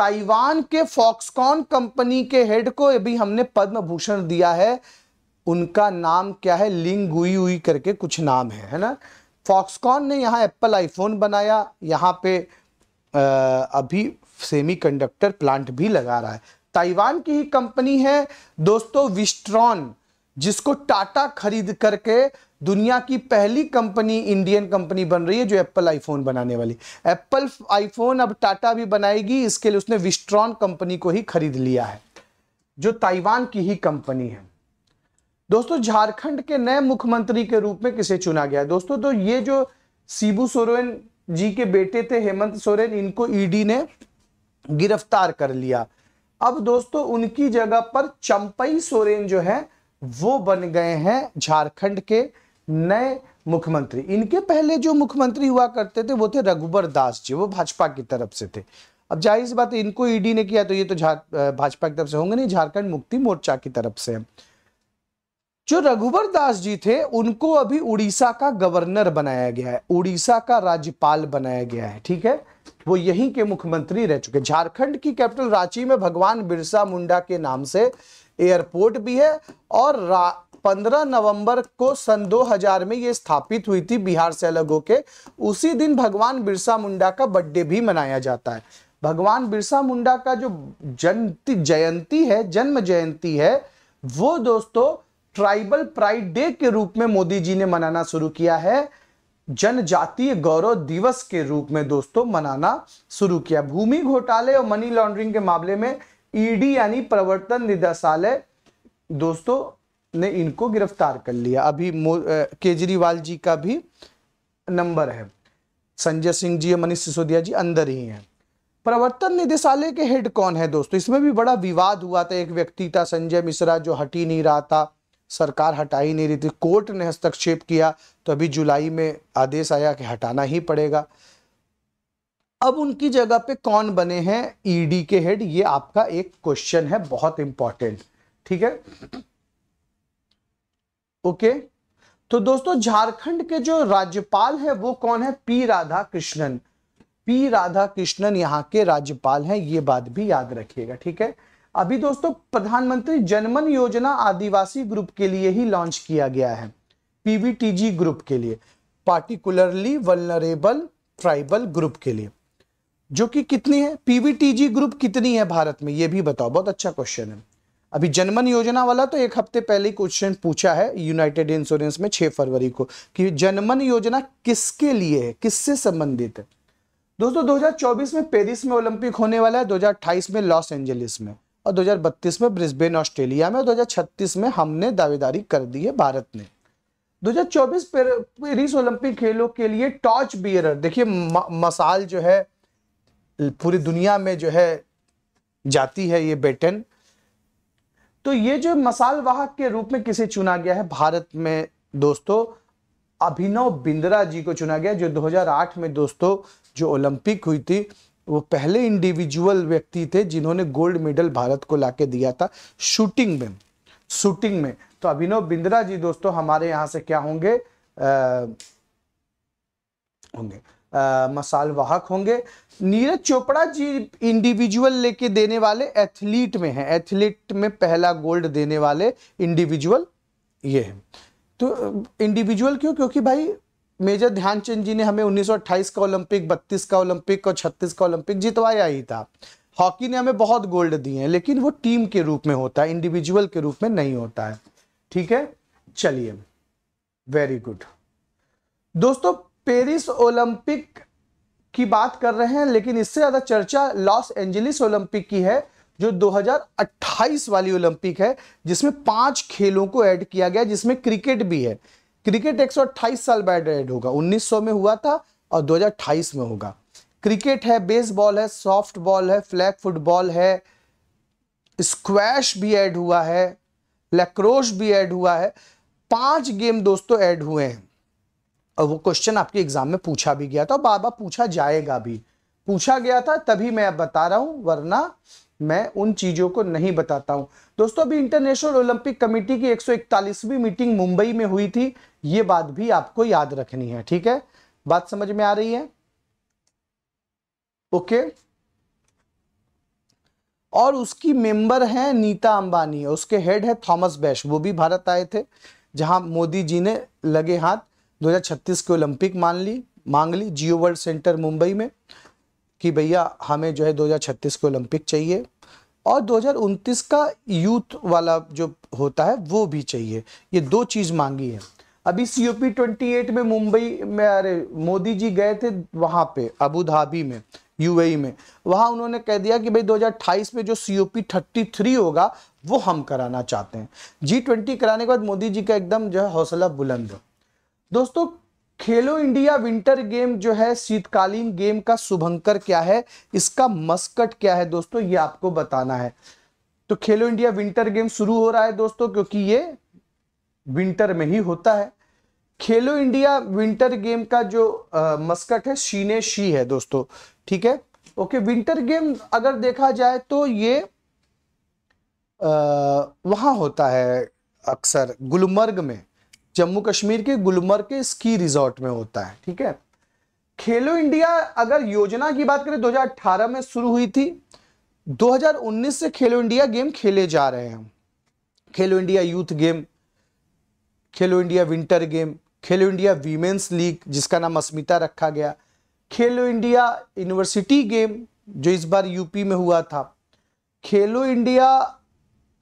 ताइवान के फॉक्सकॉन कंपनी के हेड को अभी हमने पद्म भूषण दिया है उनका नाम क्या है लिंग हुई करके कुछ नाम है है ना फॉक्सकॉन ने यहाँ एप्पल आईफोन बनाया यहाँ पे आ, अभी सेमीकंडक्टर प्लांट भी लगा रहा है ताइवान की ही कंपनी है दोस्तों विस्ट्रॉन जिसको टाटा खरीद करके दुनिया की पहली कंपनी इंडियन कंपनी बन रही है जो एप्पल आईफोन बनाने वाली एप्पल आईफोन अब टाटा भी बनाएगी इसके लिए उसने विस्ट्रॉन कंपनी को ही खरीद लिया है जो ताइवान की ही कंपनी है दोस्तों झारखंड के नए मुख्यमंत्री के रूप में किसे चुना गया दोस्तों तो ये जो सीबू सोरेन जी के बेटे थे हेमंत सोरेन इनको ईडी e ने गिरफ्तार कर लिया अब दोस्तों उनकी जगह पर चंपई सोरेन जो है वो बन गए हैं झारखंड के नए मुख्यमंत्री इनके पहले जो मुख्यमंत्री हुआ करते थे वो थे रघुबर दास जी वो भाजपा की तरफ से थे अब जाहिर सी बात इनको ईडी e ने किया तो ये तो भाजपा की तरफ से होंगे नहीं झारखंड मुक्ति मोर्चा की तरफ से जो रघुबर दास जी थे उनको अभी उड़ीसा का गवर्नर बनाया गया है उड़ीसा का राज्यपाल बनाया गया है ठीक है वो यहीं के मुख्यमंत्री रह चुके झारखंड की कैपिटल रांची में भगवान बिरसा मुंडा के नाम से एयरपोर्ट भी है और 15 नवंबर को सन 2000 में यह स्थापित हुई थी बिहार से अलग होके उसी दिन भगवान बिरसा मुंडा का बर्थडे भी मनाया जाता है भगवान बिरसा मुंडा का जो जयंती जयंती है जन्म जयंती है वो दोस्तों ट्राइबल प्राइड डे के रूप में मोदी जी ने मनाना शुरू किया है जनजातीय गौरव दिवस के रूप में दोस्तों मनाना शुरू किया भूमि घोटाले और मनी लॉन्ड्रिंग के मामले में ईडी यानी प्रवर्तन निदेशालय दोस्तों ने इनको गिरफ्तार कर लिया अभी केजरीवाल जी का भी नंबर है संजय सिंह जी मनीष सिसोदिया जी अंदर ही हैं प्रवर्तन निदेशालय के हेड कौन है दोस्तों इसमें भी बड़ा विवाद हुआ था एक व्यक्ति था संजय मिश्रा जो हट ही नहीं रहा था सरकार हटा ही नहीं रही थी कोर्ट ने हस्तक्षेप किया तो अभी जुलाई में आदेश आया कि हटाना ही पड़ेगा अब उनकी जगह पे कौन बने हैं ईडी e के हेड ये आपका एक क्वेश्चन है बहुत इंपॉर्टेंट ठीक है ओके तो दोस्तों झारखंड के जो राज्यपाल है वो कौन है पी राधा कृष्णन पी राधा कृष्णन यहाँ के राज्यपाल हैं ये बात भी याद रखिएगा ठीक है अभी दोस्तों प्रधानमंत्री जनमन योजना आदिवासी ग्रुप के लिए ही लॉन्च किया गया है पीवीटीजी ग्रुप के लिए पार्टिकुलरली वलनरेबल ट्राइबल ग्रुप के लिए जो कि कितनी है पीवीटीजी ग्रुप कितनी है भारत में ये भी बताओ बहुत अच्छा क्वेश्चन है अभी जनमन योजना वाला तो एक हफ्ते पहले ही क्वेश्चन पूछा है यूनाइटेड इंश्योरेंस में 6 फरवरी को कि जनमन योजना किसके लिए है किससे संबंधित है दोस्तों 2024 में पेरिस में ओलंपिक होने वाला है 2028 में लॉस एंजलिस में और 2032 में ब्रिस्बेन ऑस्ट्रेलिया में और 2036 में हमने दावेदारी कर दी है भारत ने दो पेरिस ओलंपिक खेलों के लिए टॉर्च बियर देखिए मसाल जो है पूरी दुनिया में जो है जाती है ये बेटन तो ये जो मसाल वाहक के रूप में किसे चुना गया है भारत में दोस्तों अभिनव बिंद्रा जी को चुना गया जो 2008 में दोस्तों जो ओलंपिक हुई थी वो पहले इंडिविजुअल व्यक्ति थे जिन्होंने गोल्ड मेडल भारत को लाके दिया था शूटिंग में शूटिंग में तो अभिनव बिंद्रा जी दोस्तों हमारे यहां से क्या होंगे आ, होंगे मसाल वाहक होंगे नीरज चोपड़ा जी इंडिविजुअल लेके देने वाले एथलीट में हैं एथलीट में पहला गोल्ड देने वाले इंडिविजुअल ये हैं तो इंडिविजुअल क्यों क्योंकि भाई मेजर ध्यानचंद जी ने हमें 1928 का ओलंपिक 32 का ओलंपिक और 36 का ओलंपिक जितवाया ही था हॉकी ने हमें बहुत गोल्ड दिए हैं लेकिन वो टीम के रूप में होता है इंडिविजुअल के रूप में नहीं होता है ठीक है चलिए वेरी गुड दोस्तों पेरिस ओलंपिक की बात कर रहे हैं लेकिन इससे ज़्यादा चर्चा लॉस एंजलिस ओलंपिक की है जो 2028 वाली ओलंपिक है जिसमें पांच खेलों को ऐड किया गया जिसमें क्रिकेट भी है क्रिकेट 128 साल बाद ऐड होगा 1900 में हुआ था और 2028 में होगा क्रिकेट है बेसबॉल है सॉफ्ट बॉल है फ्लैग फुटबॉल है स्क्वैश भी ऐड हुआ है लैक्रोश भी ऐड हुआ है पांच गेम दोस्तों ऐड हुए हैं और वो क्वेश्चन आपके एग्जाम में पूछा भी गया था और बाबा पूछा जाएगा भी पूछा गया था तभी मैं बता रहा हूं वरना मैं उन चीज़ों को नहीं बताता हूं दोस्तों अभी इंटरनेशनल ओलंपिक कमेटी की 141वीं मीटिंग मुंबई में हुई थी ये बात भी आपको याद रखनी है ठीक है बात समझ में आ रही है ओके और उसकी मेंबर है नीता अंबानी उसके हेड है थॉमस बैश वो भी भारत आए थे जहां मोदी जी ने लगे हाथ 2036 के ओलंपिक मान ली मांग ली जियो वर्ल्ड सेंटर मुंबई में कि भैया हमें जो है 2036 के ओलंपिक चाहिए और 2029 का यूथ वाला जो होता है वो भी चाहिए ये दो चीज़ मांगी है अभी सी ओ पी में मुंबई में अरे मोदी जी गए थे वहाँ पे अबू धाबी में यूएई e में वहाँ उन्होंने कह दिया कि भाई 2028 में जो सी ओ पी थर्टी होगा वो हम कराना चाहते हैं जी ट्वेंटी कराने के बाद मोदी जी का एकदम जो है हौसला बुलंद है दोस्तों खेलो इंडिया विंटर गेम जो है शीतकालीन गेम का शुभंकर क्या है इसका मस्कट क्या है दोस्तों ये आपको बताना है तो खेलो इंडिया विंटर गेम शुरू हो रहा है दोस्तों क्योंकि ये विंटर में ही होता है खेलो इंडिया विंटर गेम का जो आ, मस्कट है शीने शी है दोस्तों ठीक है ओके विंटर गेम अगर देखा जाए तो ये आ, वहां होता है अक्सर गुलमर्ग में जम्मू कश्मीर के गुलमर्ग के स्की रिजॉर्ट में होता है ठीक है खेलो इंडिया अगर योजना की बात करें 2018 में शुरू हुई थी 2019 से खेलो इंडिया गेम खेले जा रहे हैं Khelo India youth game Khelo India winter game Khelo India women's league जिसका नाम अस्मिता रखा गया खेलो इंडिया यूनिवर्सिटी गेम जो इस बार यूपी में हुआ था खेलो इंडिया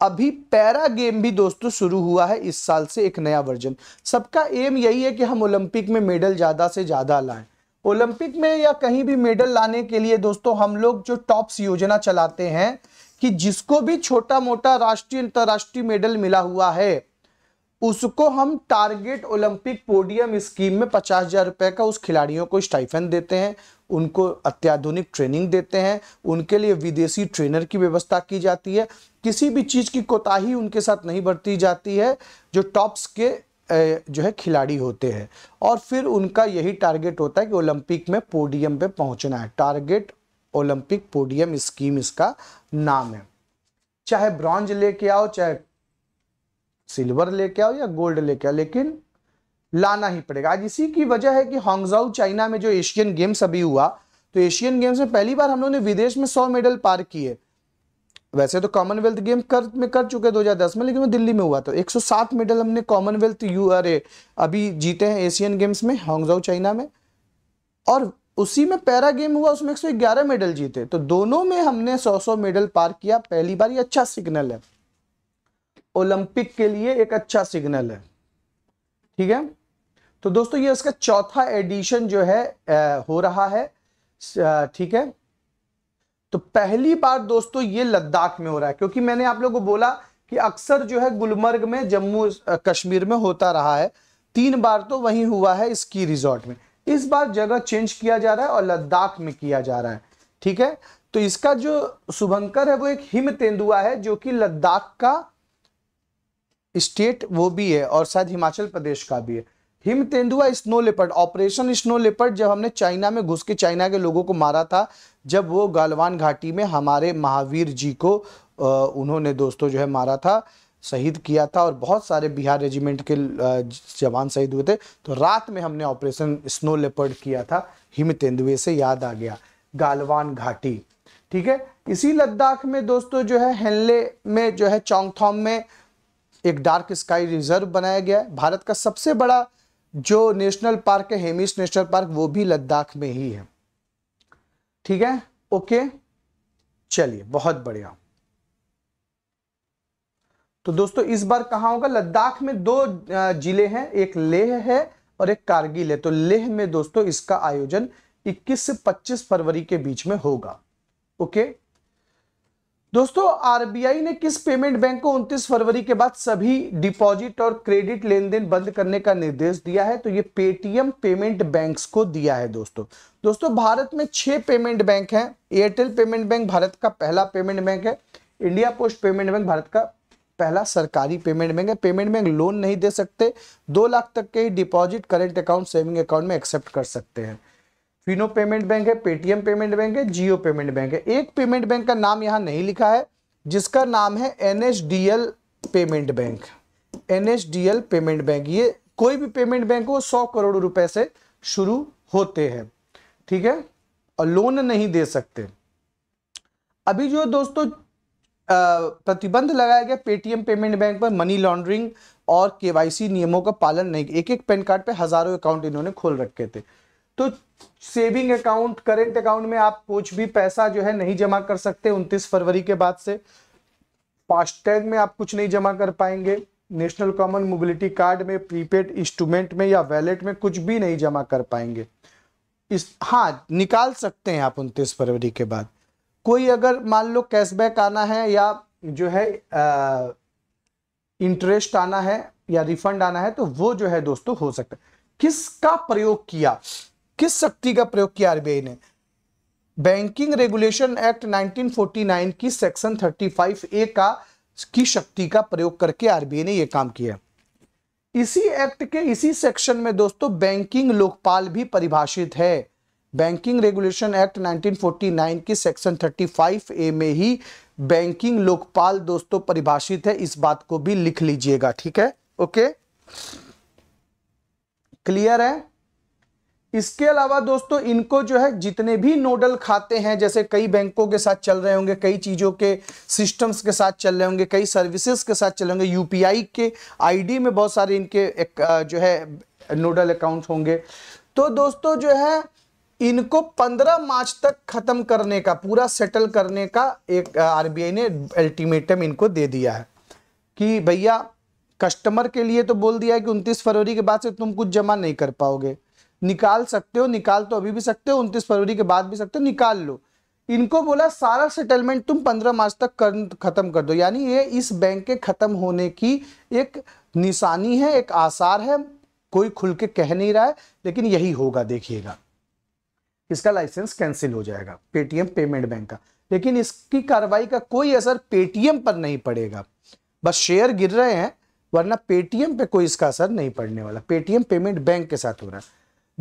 अभी पैरा गेम भी दोस्तों शुरू हुआ है इस साल से एक नया वर्जन सबका एम यही है कि हम ओलंपिक में मेडल ज़्यादा से ज़्यादा लाएं ओलंपिक में या कहीं भी मेडल लाने के लिए दोस्तों हम लोग जो टॉप्स योजना चलाते हैं कि जिसको भी छोटा मोटा राष्ट्रीय अंतर्राष्ट्रीय मेडल मिला हुआ है उसको हम टारगेट ओलंपिक पोडियम स्कीम में पचास हजार रुपए का उस खिलाड़ियों को स्टाइफन देते हैं उनको अत्याधुनिक ट्रेनिंग देते हैं उनके लिए विदेशी ट्रेनर की व्यवस्था की जाती है किसी भी चीज़ की कोताही उनके साथ नहीं बरती जाती है जो टॉप्स के जो है खिलाड़ी होते हैं और फिर उनका यही टारगेट होता है कि ओलंपिक में पोडियम पे पहुंचना है टारगेट ओलंपिक पोडियम स्कीम इसका नाम है चाहे ब्रॉन्ज लेके आओ चाहे सिल्वर लेके आओ या गोल्ड लेके आओ लेकिन लाना ही पड़ेगा आज इसी की वजह है कि हॉन्गजाउ चाइना में जो एशियन गेम्स अभी हुआ तो एशियन गेम्स में पहली बार हम लोगों ने विदेश में सौ मेडल पार किए वैसे तो कॉमनवेल्थ गेम कर में कर चुके 2010 में लेकिन वो दिल्ली में हुआ था तो 107 मेडल हमने कॉमनवेल्थ यू अरे अभी जीते हैं एशियन गेम्स में हॉन्गजाउ चाइना में और उसी में पैरा गेम हुआ उसमें 111 मेडल जीते तो दोनों में हमने 100-100 मेडल पार किया पहली बार ये अच्छा सिग्नल है ओलंपिक के लिए एक अच्छा सिग्नल है ठीक है तो दोस्तों ये इसका चौथा एडिशन जो है आ, हो रहा है ठीक है तो पहली बार दोस्तों ये लद्दाख में हो रहा है क्योंकि मैंने आप लोगों को बोला कि अक्सर जो है गुलमर्ग में जम्मू कश्मीर में होता रहा है तीन बार तो वही हुआ है स्की रिजॉर्ट में इस बार जगह चेंज किया जा रहा है और लद्दाख में किया जा रहा है ठीक है तो इसका जो शुभंकर है वो एक हिम तेंदुआ है जो कि लद्दाख का स्टेट वो भी है और शायद हिमाचल प्रदेश का भी है हिम तेंदुआ snow leopard operation snow leopard जब हमने चाइना में घुस के चाइना के लोगों को मारा था जब वो गालवान घाटी में हमारे महावीर जी को उन्होंने दोस्तों जो है मारा था शहीद किया था और बहुत सारे बिहार रेजिमेंट के जवान शहीद हुए थे तो रात में हमने ऑपरेशन स्नो लेपर्ड किया था हिम तेंदुए से याद आ गया गालवान घाटी ठीक है इसी लद्दाख में दोस्तों जो है हेनले में जो है चौंगथोम में एक डार्क स्काई रिजर्व बनाया गया है भारत का सबसे बड़ा जो नेशनल पार्क है हेमिस नेशनल पार्क वो भी लद्दाख में ही है ठीक है ओके चलिए बहुत बढ़िया तो दोस्तों इस बार कहा होगा लद्दाख में दो जिले हैं एक लेह है और एक कारगिल है तो लेह में दोस्तों इसका आयोजन 21 से 25 फरवरी के बीच में होगा ओके दोस्तों आरबीआई ने किस पेमेंट बैंक को 29 फरवरी के बाद सभी डिपॉजिट और क्रेडिट लेन देन बंद करने का निर्देश दिया है तो ये पेटीएम पेमेंट बैंक्स को दिया है दोस्तों दोस्तों भारत में छह पेमेंट बैंक हैं एयरटेल पेमेंट बैंक भारत का पहला पेमेंट बैंक है India post payment bank Bharat का पहला सरकारी पेमेंट बैंक है पेमेंट बैंक लोन नहीं दे सकते दो लाख तक के ही deposit current account saving account में एक्सेप्ट कर सकते हैं फिनो पेमेंट बैंक है पेटीएम पेमेंट बैंक है जियो पेमेंट बैंक है एक पेमेंट बैंक का नाम यहाँ नहीं लिखा है जिसका नाम है N payment bank N payment bank ये कोई भी पेमेंट बैंक हो सौ करोड़ रुपए से शुरू होते हैं ठीक है और लोन नहीं दे सकते अभी जो दोस्तों प्रतिबंध लगाया गया पेटीएम पेमेंट बैंक पर मनी लॉन्ड्रिंग और केवाईसी नियमों का पालन नहीं एक एक पैन कार्ड पे हजारों अकाउंट इन्होंने खोल रखे थे तो सेविंग अकाउंट करेंट अकाउंट में आप कुछ भी पैसा जो है नहीं जमा कर सकते उनतीस फरवरी के बाद से फास्टैग में आप कुछ नहीं जमा कर पाएंगे नेशनल कॉमन मोबिलिटी कार्ड में प्रीपेड इंस्ट्रूमेंट में या वैलेट में कुछ भी नहीं जमा कर पाएंगे इस हाँ निकाल सकते हैं आप उनतीस फरवरी के बाद कोई अगर मान लो कैशबैक आना है या जो है इंटरेस्ट आना है या रिफंड आना है तो वो जो है दोस्तों हो सकता है किसका प्रयोग किया किस शक्ति का प्रयोग किया आरबीआई ने बैंकिंग रेगुलेशन एक्ट 1949 की सेक्शन 35 ए का की शक्ति का प्रयोग करके आरबीआई ने यह काम किया इसी एक्ट के इसी सेक्शन में दोस्तों बैंकिंग लोकपाल भी परिभाषित है बैंकिंग रेगुलेशन एक्ट 1949 की सेक्शन 35 ए में ही बैंकिंग लोकपाल दोस्तों परिभाषित है इस बात को भी लिख लीजिएगा ठीक है ओके क्लियर है इसके अलावा दोस्तों इनको जो है जितने भी नोडल खाते हैं जैसे कई बैंकों के साथ चल रहे होंगे कई चीज़ों के सिस्टम्स के साथ चल रहे होंगे कई सर्विसेज के साथ चल रहे होंगे यूपीआई के आईडी में बहुत सारे इनके एक, जो है नोडल अकाउंट होंगे तो दोस्तों जो है इनको 15 मार्च तक खत्म करने का पूरा सेटल करने का एक आर ने अल्टीमेटम इनको दे दिया है कि भैया कस्टमर के लिए तो बोल दिया है कि उनतीस फरवरी के बाद से तुम कुछ जमा नहीं कर पाओगे निकाल सकते हो निकाल तो अभी भी सकते हो उनतीस फरवरी के बाद भी सकते हो निकाल लो इनको बोला सारा सेटलमेंट तुम पंद्रह मार्च तक कर खत्म कर दो यानी ये इस बैंक के खत्म होने की एक निशानी है एक आसार है कोई खुल के कह नहीं रहा है लेकिन यही होगा देखिएगा इसका लाइसेंस कैंसिल हो जाएगा पेटीएम पेमेंट बैंक का लेकिन इसकी कार्रवाई का कोई असर पेटीएम पर नहीं पड़ेगा बस शेयर गिर रहे हैं वरना पेटीएम पे कोई इसका असर नहीं पड़ने वाला पेटीएम पेमेंट बैंक के साथ हो रहा है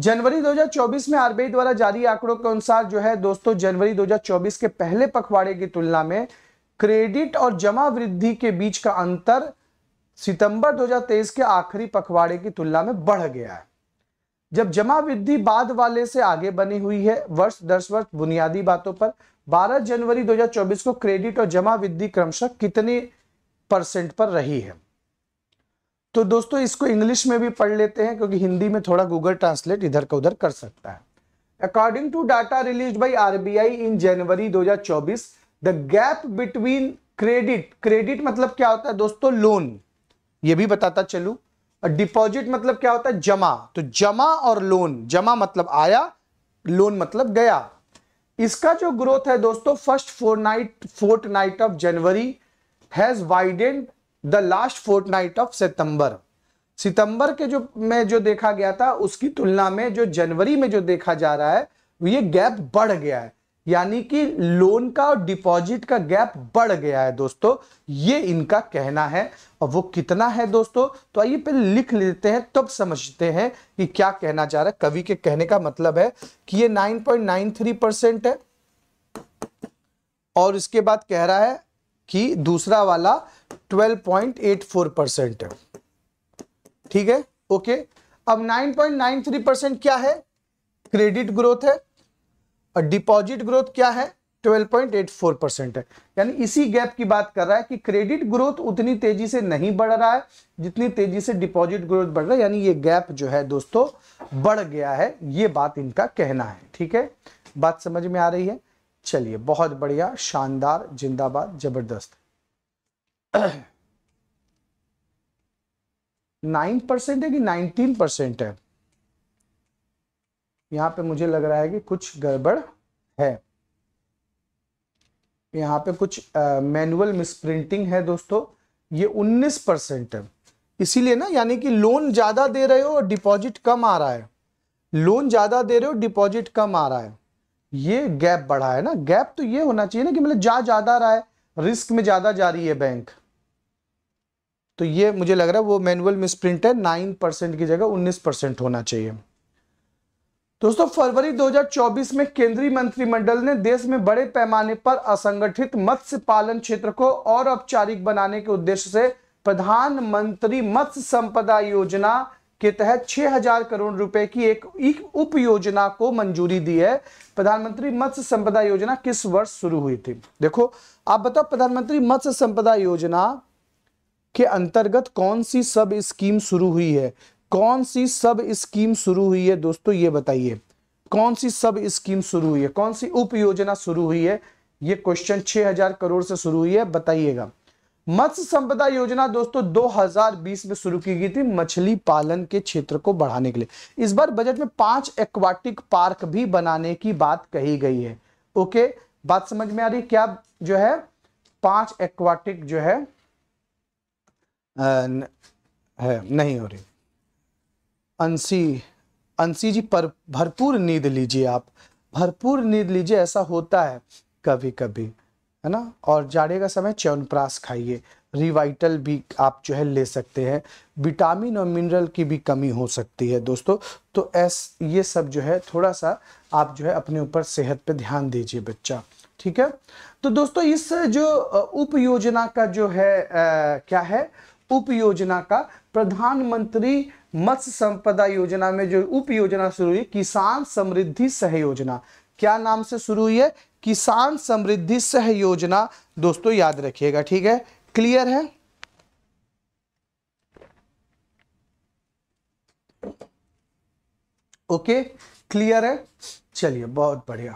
जनवरी 2024 में आरबीआई द्वारा जारी आंकड़ों के अनुसार जो है दोस्तों जनवरी 2024 के पहले पखवाड़े की तुलना में क्रेडिट और जमा वृद्धि के बीच का अंतर सितंबर 2023 के आखिरी पखवाड़े की तुलना में बढ़ गया है जब जमा वृद्धि बाद वाले से आगे बनी हुई है वर्ष दस वर्ष बुनियादी बातों पर 12 जनवरी 2024 को क्रेडिट और जमा वृद्धि क्रमशः कितने परसेंट पर रही है तो दोस्तों इसको इंग्लिश में भी पढ़ लेते हैं क्योंकि हिंदी में थोड़ा गूगल ट्रांसलेट इधर का उधर कर सकता है according to data release by RBI in January 2024 the gap between credit credit मतलब क्या होता है दोस्तों लोन ये भी बताता चलू और डिपॉजिट मतलब क्या होता है जमा तो जमा और लोन जमा मतलब आया लोन मतलब गया इसका जो ग्रोथ है दोस्तों first fortnight fortnight of January has widened the last night of सितंबर सितंबर के जो में जो देखा गया था उसकी तुलना में जो जनवरी में जो देखा जा रहा है ये गैप बढ़ गया है यानी कि लोन का और डिपॉजिट का गैप बढ़ गया है दोस्तों ये इनका कहना है और वो कितना है दोस्तों तो आइए पहले लिख लेते हैं तब समझते हैं कि क्या कहना चाह रहा है कवि के कहने का मतलब है कि ये 9.93 परसेंट है और इसके बाद कह रहा है कि दूसरा वाला 12.84 परसेंट है ठीक है ओके अब 9.93 परसेंट क्या है क्रेडिट ग्रोथ है और डिपॉजिट ग्रोथ क्या है 12.84 परसेंट है यानी इसी गैप की बात कर रहा है कि क्रेडिट ग्रोथ उतनी तेजी से नहीं बढ़ रहा है जितनी तेजी से डिपॉजिट ग्रोथ बढ़ रहा है यानी ये गैप जो है दोस्तों बढ़ गया है ये बात इनका कहना है ठीक है बात समझ में आ रही है चलिए बहुत बढ़िया शानदार जिंदाबाद जबरदस्त नाइन परसेंट है कि नाइनटीन परसेंट है यहां पे मुझे लग रहा है कि कुछ गड़बड़ है यहां पे कुछ मैनुअल मिसप्रिंटिंग है दोस्तों ये उन्नीस परसेंट है इसीलिए ना यानी कि लोन ज़्यादा दे रहे हो और डिपॉजिट कम आ रहा है लोन ज़्यादा दे रहे हो डिपॉजिट कम आ रहा है ये गैप बढ़ा है ना गैप तो ये होना चाहिए ना कि मतलब जा ज़्यादा रहा है रिस्क में ज़्यादा जा रही है बैंक तो ये मुझे लग रहा है वो मैनुअल मिसप्रिंट है नाइन परसेंट की जगह उन्नीस परसेंट होना चाहिए दोस्तों फरवरी 2024 में केंद्रीय मंत्रिमंडल ने देश में बड़े पैमाने पर असंगठित मत्स्य पालन क्षेत्र को और औपचारिक बनाने के उद्देश्य से प्रधानमंत्री मत्स्य संपदा योजना के तहत 6000 करोड़ रुपए की एक, एक उप योजना को मंजूरी दी है प्रधानमंत्री मत्स्य संपदा योजना किस वर्ष शुरू हुई थी देखो आप बताओ प्रधानमंत्री मत्स्य संपदा योजना के अंतर्गत कौन सी सब स्कीम शुरू हुई है कौन सी सब स्कीम शुरू हुई है दोस्तों ये बताइए कौन सी सब स्कीम शुरू हुई है कौन सी उप योजना शुरू हुई है ये क्वेश्चन 6000 करोड़ से शुरू हुई है बताइएगा मत्स्य संपदा योजना दोस्तों 2020 में शुरू की गई थी मछली पालन के क्षेत्र को बढ़ाने के लिए इस बार बजट में पांच एक्वाटिक पार्क भी बनाने की बात कही गई है ओके बात समझ में आ रही क्या जो है पांच एक्वाटिक जो है न, है नहीं हो रही अंसी अंसी जी पर भरपूर नींद लीजिए आप भरपूर नींद लीजिए ऐसा होता है कभी कभी है ना और जाड़े का समय च्यवनप्राश खाइए रिवाइटल भी आप जो है ले सकते हैं विटामिन और मिनरल की भी कमी हो सकती है दोस्तों तो ऐस ये सब जो है थोड़ा सा आप जो है अपने ऊपर सेहत पे ध्यान दीजिए बच्चा ठीक है तो दोस्तों इस जो उप योजना का जो है आ, क्या है उप योजना का प्रधानमंत्री मत्स्य संपदा योजना में जो उप योजना शुरू हुई किसान समृद्धि सह योजना क्या नाम से शुरू हुई है किसान समृद्धि सह योजना दोस्तों याद रखिएगा ठीक है क्लियर है ओके क्लियर है चलिए बहुत बढ़िया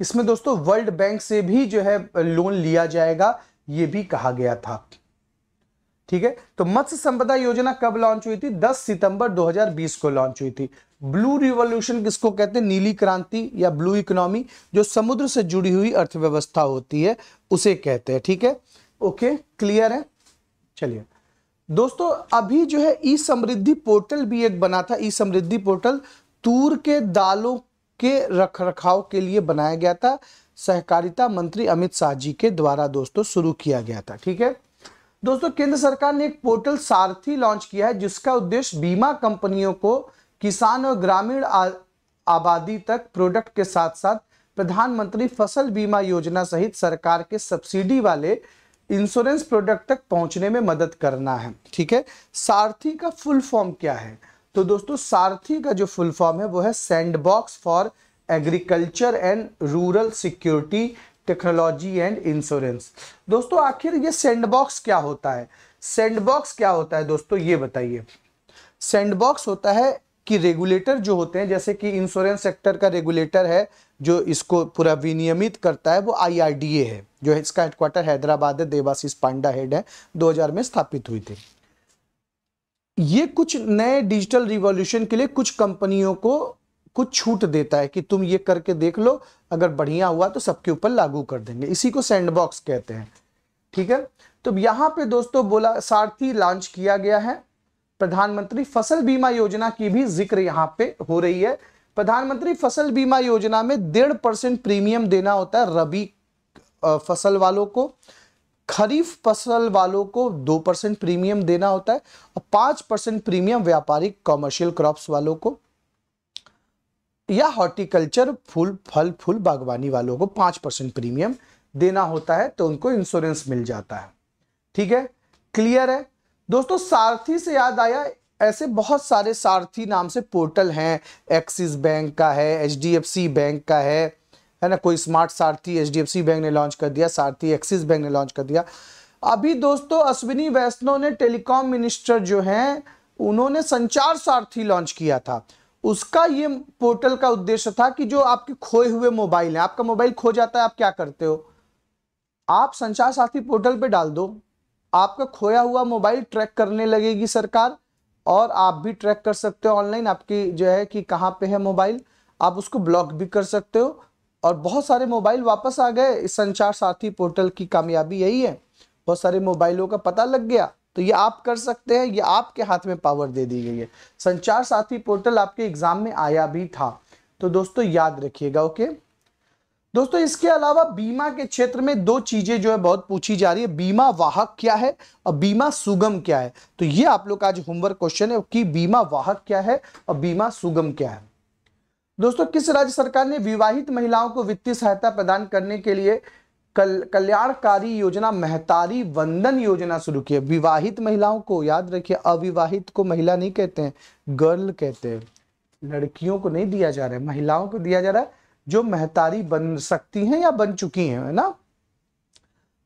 इसमें दोस्तों वर्ल्ड बैंक से भी जो है लोन लिया जाएगा यह भी कहा गया था ठीक है तो मत्स्य संपदा योजना कब लॉन्च हुई थी 10 सितंबर 2020 को लॉन्च हुई थी ब्लू रिवॉल्यूशन किसको कहते हैं नीली क्रांति या ब्लू इकोनॉमी जो समुद्र से जुड़ी हुई अर्थव्यवस्था होती है उसे कहते हैं ठीक है ओके क्लियर है चलिए दोस्तों अभी जो है ई समृद्धि पोर्टल भी एक बना था ई समृद्धि पोर्टल तूर के दालों के रख रखाव के लिए बनाया गया था सहकारिता मंत्री अमित शाह जी के द्वारा दोस्तों शुरू किया गया था ठीक है दोस्तों केंद्र सरकार ने एक पोर्टल सारथी लॉन्च किया है जिसका उद्देश्य बीमा कंपनियों को किसान और ग्रामीण आबादी तक प्रोडक्ट के साथ साथ प्रधानमंत्री फसल बीमा योजना सहित सरकार के सब्सिडी वाले इंश्योरेंस प्रोडक्ट तक पहुंचने में मदद करना है ठीक है सारथी का फुल फॉर्म क्या है तो दोस्तों सारथी का जो फुल फॉर्म है वो है sandbox for agriculture and rural security technology and insurance दोस्तों आखिर ये सैंडबॉक्स क्या होता है सैंडबॉक्स क्या होता है दोस्तों ये बताइए सैंडबॉक्स होता है कि रेगुलेटर जो होते हैं जैसे कि इंश्योरेंस सेक्टर का रेगुलेटर है जो इसको पूरा विनियमित करता है वो आईआरडीए है जो इसका हेडक्वार्टर हैदराबाद है देवाशीष पांडा हेड है 2000 में स्थापित हुई थी ये कुछ नए डिजिटल रिवॉल्यूशन के लिए कुछ कंपनियों को कुछ छूट देता है कि तुम ये करके देख लो अगर बढ़िया हुआ तो सबके ऊपर लागू कर देंगे इसी को सैंडबॉक्स कहते हैं ठीक है तो यहां पे दोस्तों बोला सारथी लॉन्च किया गया है प्रधानमंत्री फसल बीमा योजना की भी जिक्र यहां पे हो रही है प्रधानमंत्री फसल बीमा योजना में डेढ़ परसेंट प्रीमियम देना होता है रबी फसल वालों को खरीफ फसल वालों को दो परसेंट प्रीमियम देना होता है और पांच परसेंट प्रीमियम व्यापारिक कॉमर्शियल क्रॉप्स वालों को या हॉर्टिकल्चर फूल फल फूल बागवानी वालों को पांच परसेंट प्रीमियम देना होता है तो उनको इंश्योरेंस मिल जाता है ठीक है क्लियर है दोस्तों सारथी से याद आया ऐसे बहुत सारे सारथी नाम से पोर्टल हैं एक्सिस बैंक का है एच बैंक का है है ना कोई स्मार्ट सारथी एच बैंक ने लॉन्च कर दिया सारथी एक्सिस बैंक ने लॉन्च कर दिया अभी दोस्तों अश्विनी वैष्णव ने टेलीकॉम मिनिस्टर जो हैं उन्होंने संचार सारथी लॉन्च किया था उसका ये पोर्टल का उद्देश्य था कि जो आपके खोए हुए मोबाइल हैं आपका मोबाइल खो जाता है आप क्या करते हो आप संचार साथी पोर्टल पे डाल दो आपका खोया हुआ मोबाइल ट्रैक करने लगेगी सरकार और आप भी ट्रैक कर सकते हो ऑनलाइन आपकी जो है कि कहाँ पे है मोबाइल आप उसको ब्लॉक भी कर सकते हो और बहुत सारे मोबाइल वापस आ गए इस संचार साथी पोर्टल की कामयाबी यही है बहुत सारे मोबाइलों का पता लग गया तो ये आप कर सकते हैं ये आपके हाथ में पावर दे दी गई है संचार साथी पोर्टल आपके एग्जाम में आया भी था तो दोस्तों याद रखिएगा ओके दोस्तों इसके अलावा बीमा के क्षेत्र में दो चीजें जो है बहुत पूछी जा रही है बीमा वाहक क्या है और बीमा सुगम क्या है तो ये आप लोग का आज होमवर्क क्वेश्चन है कि बीमा वाहक क्या है और बीमा सुगम क्या है दोस्तों किस राज्य सरकार ने विवाहित महिलाओं को वित्तीय सहायता प्रदान करने के लिए कल कल्याणकारी योजना महतारी वंदन योजना शुरू की है विवाहित महिलाओं को याद रखिए अविवाहित को महिला नहीं कहते हैं गर्ल कहते हैं लड़कियों को नहीं दिया जा रहा है महिलाओं को दिया जा रहा है जो महतारी बन सकती हैं या बन चुकी हैं है ना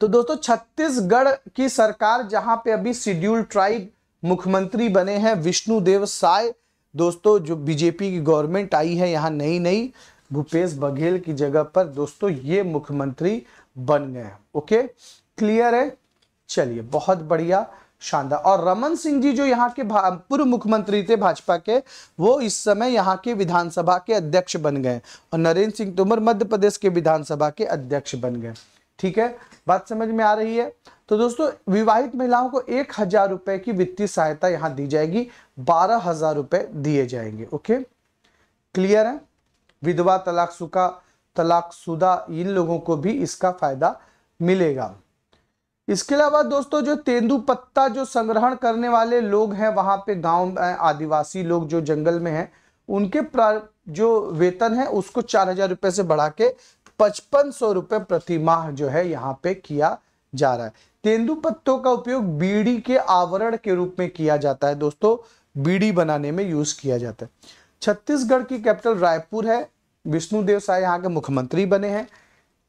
तो दोस्तों छत्तीसगढ़ की सरकार जहां पे अभी शेड्यूल ट्राइब मुख्यमंत्री बने हैं विष्णुदेव साय दोस्तों जो बीजेपी की गवर्नमेंट आई है यहाँ नई नई भूपेश बघेल की जगह पर दोस्तों ये मुख्यमंत्री बन गए ओके क्लियर है चलिए बहुत बढ़िया शानदार और रमन सिंह जी जो यहाँ के पूर्व मुख्यमंत्री थे भाजपा के वो इस समय यहाँ के विधानसभा के अध्यक्ष बन गए और नरेंद्र सिंह तोमर मध्य प्रदेश के विधानसभा के अध्यक्ष बन गए ठीक है बात समझ में आ रही है तो दोस्तों विवाहित महिलाओं को एक हजार रुपए की वित्तीय सहायता यहाँ दी जाएगी बारह हजार रुपए दिए जाएंगे ओके क्लियर है विधवा तलाक सुखा तलाक सुधा इन लोगों को भी इसका फायदा मिलेगा इसके अलावा दोस्तों जो तेंदु पत्ता जो संग्रहण करने वाले लोग हैं वहां पे गांव आदिवासी लोग जो जंगल में हैं उनके जो वेतन है उसको चार हजार रुपए से बढ़ा के पचपन सौ रुपए प्रति माह जो है यहाँ पे किया जा रहा है तेंदु पत्तों का उपयोग बीड़ी के आवरण के रूप में किया जाता है दोस्तों बीड़ी बनाने में यूज किया जाता है छत्तीसगढ़ की कैपिटल रायपुर है विष्णुदेव साय यहाँ के मुख्यमंत्री बने हैं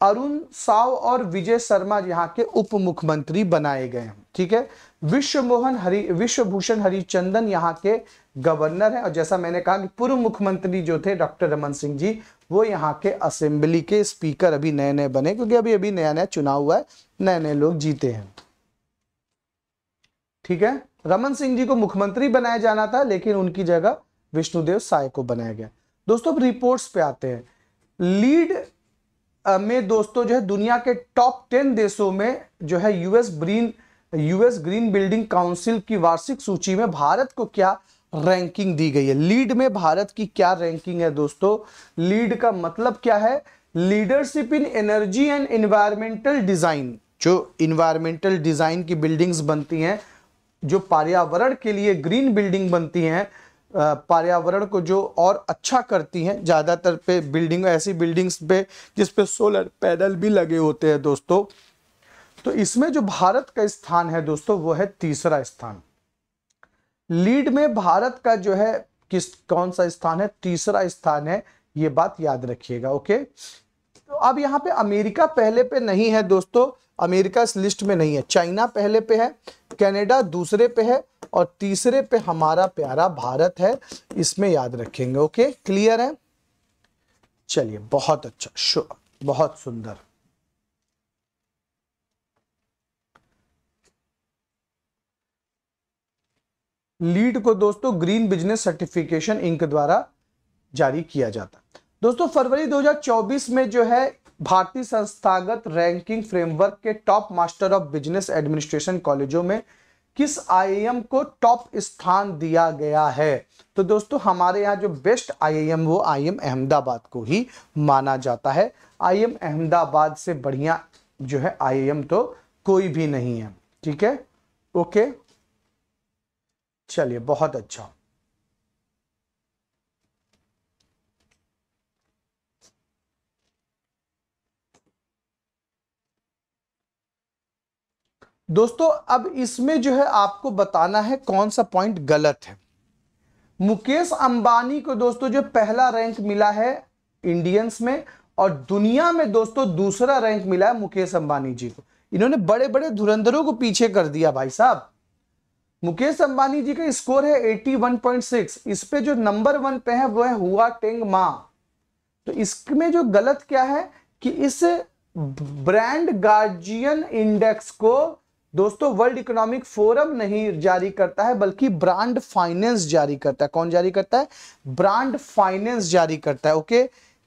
अरुण साव और विजय शर्मा यहाँ के उप मुख्यमंत्री बनाए गए हैं ठीक है विश्व मोहन हरि विश्वभूषण हरिचंदन यहाँ के गवर्नर हैं और जैसा मैंने कहा कि पूर्व मुख्यमंत्री जो थे डॉक्टर रमन सिंह जी वो यहाँ के असेंबली के स्पीकर अभी नए नए बने क्योंकि अभी अभी नया नया चुनाव हुआ है नए नए लोग जीते हैं ठीक है रमन सिंह जी को मुख्यमंत्री बनाया जाना था लेकिन उनकी जगह विष्णुदेव साय को बनाया गया दोस्तों अब रिपोर्ट्स पे आते हैं लीड में दोस्तों जो है दुनिया के टॉप टेन देशों में जो है US green US green building council की वार्षिक सूची में भारत को क्या रैंकिंग दी गई है लीड में भारत की क्या रैंकिंग है दोस्तों लीड का मतलब क्या है leadership in energy and environmental design जो इन्वायरमेंटल डिजाइन की बिल्डिंग्स बनती हैं जो पर्यावरण के लिए ग्रीन बिल्डिंग बनती हैं पर्यावरण को जो और अच्छा करती हैं ज़्यादातर पे बिल्डिंग ऐसी बिल्डिंग्स पे जिस पे सोलर पैनल भी लगे होते हैं दोस्तों तो इसमें जो भारत का स्थान है दोस्तों वो है तीसरा स्थान लीड में भारत का जो है किस कौन सा स्थान है तीसरा स्थान है ये बात याद रखिएगा ओके तो अब यहाँ पे अमेरिका पहले पे नहीं है दोस्तों अमेरिका इस लिस्ट में नहीं है चाइना पहले पे है कनाडा दूसरे पे है और तीसरे पे हमारा प्यारा भारत है इसमें याद रखेंगे ओके क्लियर है चलिए बहुत अच्छा शुभ बहुत सुंदर लीड को दोस्तों ग्रीन बिजनेस सर्टिफिकेशन इंक द्वारा जारी किया जाता है दोस्तों फरवरी 2024 में जो है भारतीय संस्थागत रैंकिंग फ्रेमवर्क के top master of business administration कॉलेजों में किस आईएएम को टॉप स्थान दिया गया है तो दोस्तों हमारे यहाँ जो बेस्ट एम वो एम अहमदाबाद को ही माना जाता है एम अहमदाबाद से बढ़िया जो है आईएएम तो कोई भी नहीं है ठीक है ओके चलिए बहुत अच्छा दोस्तों अब इसमें जो है आपको बताना है कौन सा पॉइंट गलत है मुकेश अंबानी को दोस्तों जो पहला रैंक मिला है इंडियंस में और दुनिया में दोस्तों दूसरा रैंक मिला है मुकेश अंबानी जी को इन्होंने बड़े बड़े धुरंधरों को पीछे कर दिया भाई साहब मुकेश अंबानी जी का स्कोर है 81.6 इस पे जो नंबर वन पे है वो है हुआ टेंग मा तो इसमें जो गलत क्या है कि इस ब्रांड गार्जियन इंडेक्स को दोस्तों वर्ल्ड इकोनॉमिक फोरम नहीं जारी करता है बल्कि ब्रांड फाइनेंस जारी करता है कौन जारी करता है ब्रांड फाइनेंस जारी करता है ओके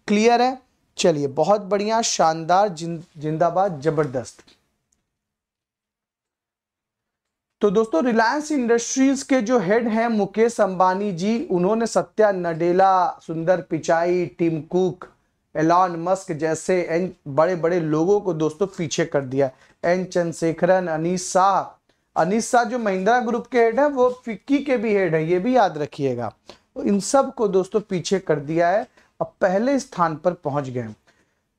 क्लियर है चलिए बहुत बढ़िया शानदार जिंदाबाद जबरदस्त तो दोस्तों रिलायंस इंडस्ट्रीज के जो हेड हैं मुकेश अंबानी जी उन्होंने Satya Nadella Sundar Pichai Tim Cook Elon Musk जैसे एन बड़े बड़े लोगों को दोस्तों पीछे कर दिया एन चंद्रशेखरन अनिस शाह अनिस शाह जो महिंद्रा ग्रुप के हेड है वो फिक्की के भी हेड है ये भी याद रखिएगा तो इन सब को दोस्तों पीछे कर दिया है अब पहले स्थान पर पहुंच गए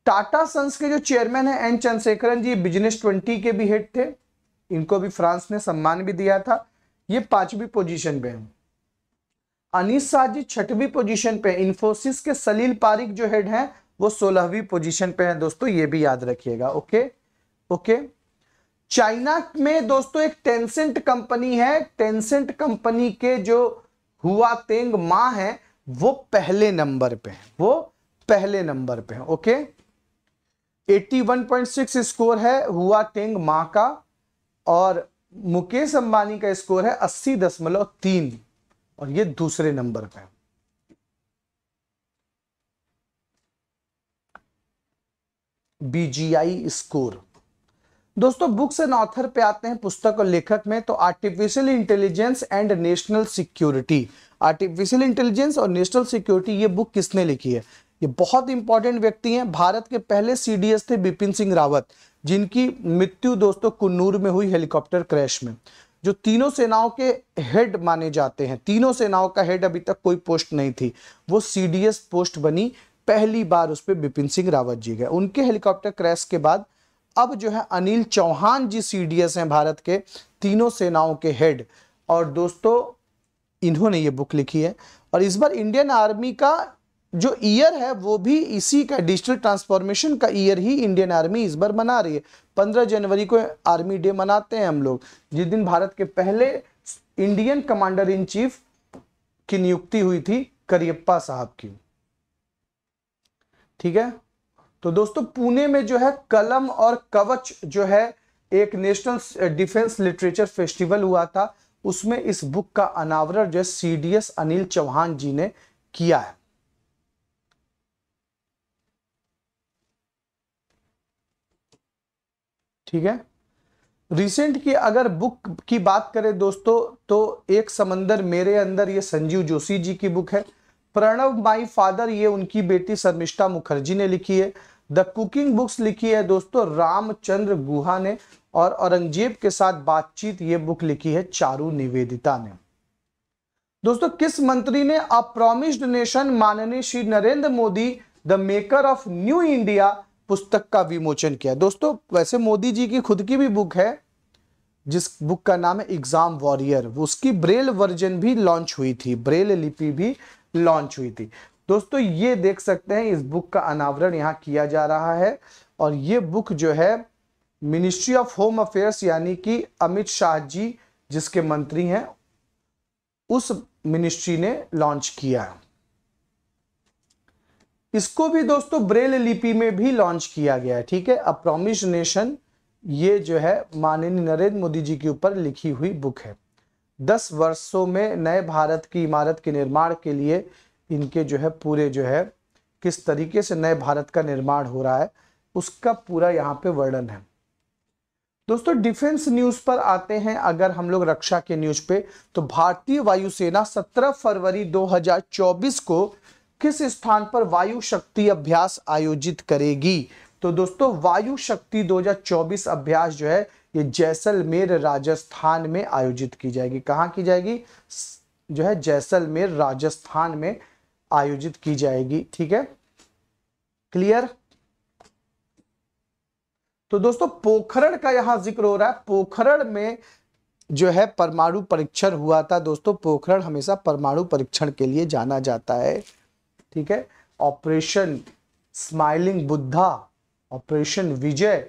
टाटा सन्स के जो चेयरमैन है N Chandrasekaran ji business twenty के भी हेड थे इनको भी फ्रांस ने सम्मान भी दिया था ये पांचवी पोजीशन पे है अनिस साजी छठवीं पोजीशन पे इंफोसिस के सलील पारिक जो हेड हैं वो सोलहवीं पोजीशन पे हैं दोस्तों ये भी याद रखिएगा ओके ओके चाइना में दोस्तों एक टेंसेंट कंपनी है टेंसेंट कंपनी के जो हुआ तेंग मा है वो पहले नंबर पे है वो पहले नंबर पे है ओके 81.6 स्कोर है हुआ टेंग माँ का और मुकेश अंबानी का स्कोर है अस्सी दशमलव तीन और ये दूसरे नंबर पे बीजीआई स्कोर दोस्तों बुक्स एंड ऑथर पे आते हैं पुस्तक और लेखक में तो artificial intelligence and national security artificial intelligence और नेशनल सिक्योरिटी ये बुक किसने लिखी है ये बहुत इंपॉर्टेंट व्यक्ति हैं भारत के पहले सीडीएस थे बिपिन सिंह रावत जिनकी मृत्यु दोस्तों कुन्नूर में हुई हेलीकॉप्टर क्रैश में जो तीनों सेनाओं के हेड माने जाते हैं तीनों सेनाओं का हेड अभी तक कोई पोस्ट नहीं थी वो सीडीएस पोस्ट बनी पहली बार उस पर बिपिन सिंह रावत जी गए उनके हेलीकॉप्टर क्रैश के बाद अब जो है अनिल चौहान जी सीडीएस हैं भारत के तीनों सेनाओं के हेड और दोस्तों इन्होंने ये बुक लिखी है और इस बार इंडियन आर्मी का जो ईयर है वो भी इसी का डिजिटल ट्रांसफॉर्मेशन का ईयर ही इंडियन आर्मी इस बार मना रही है पंद्रह जनवरी को आर्मी डे मनाते हैं हम लोग जिस दिन भारत के पहले इंडियन कमांडर इन चीफ की नियुक्ति हुई थी करियप्पा साहब की ठीक है तो दोस्तों पुणे में जो है कलम और कवच जो है एक नेशनल डिफेंस लिटरेचर फेस्टिवल हुआ था उसमें इस बुक का अनावरण जो है सी अनिल चौहान जी ने किया है ठीक है रिसेंट की अगर बुक की बात करें दोस्तों तो एक समंदर मेरे अंदर ये संजीव जोशी जी की बुक है प्रणव माई फादर ये उनकी बेटी शर्मिष्ठा मुखर्जी ने लिखी है द कुकिंग बुक्स लिखी है दोस्तों रामचंद्र गुहा ने और औरंगजेब के साथ बातचीत ये बुक लिखी है चारू निवेदिता ने दोस्तों किस मंत्री ने अप्रोमिस्ड नेशन माननीय Shri Narendra Modi the maker of new India पुस्तक का विमोचन किया दोस्तों वैसे मोदी जी की खुद की भी बुक है जिस बुक का नाम है एग्जाम वॉरियर उसकी ब्रेल वर्जन भी लॉन्च हुई थी ब्रेल लिपि भी लॉन्च हुई थी दोस्तों ये देख सकते हैं इस बुक का अनावरण यहाँ किया जा रहा है और ये बुक जो है मिनिस्ट्री ऑफ होम अफेयर्स यानी कि अमित शाह जी जिसके मंत्री हैं उस मिनिस्ट्री ने लॉन्च किया है इसको भी दोस्तों ब्रेल लिपि में भी लॉन्च किया गया है ठीक है अ प्रोमिश नेशन ये जो है माननीय नरेंद्र मोदी जी के ऊपर लिखी हुई बुक है दस वर्षों में नए भारत की इमारत के निर्माण के लिए इनके जो है पूरे जो है किस तरीके से नए भारत का निर्माण हो रहा है उसका पूरा यहाँ पे वर्णन है दोस्तों डिफेंस न्यूज पर आते हैं अगर हम लोग रक्षा के न्यूज पे तो भारतीय वायुसेना 17 फरवरी 2024 को किस स्थान पर वायु शक्ति अभ्यास आयोजित करेगी तो दोस्तों वायु शक्ति 2024 अभ्यास जो है ये जैसलमेर राजस्थान में आयोजित की जाएगी कहाँ की जाएगी जो है जैसलमेर राजस्थान में आयोजित की जाएगी ठीक है क्लियर तो दोस्तों पोखरण का यहां जिक्र हो रहा है पोखरण में जो है परमाणु परीक्षण हुआ था दोस्तों पोखरण हमेशा परमाणु परीक्षण के लिए जाना जाता है ठीक है operation smiling Buddha operation Vijay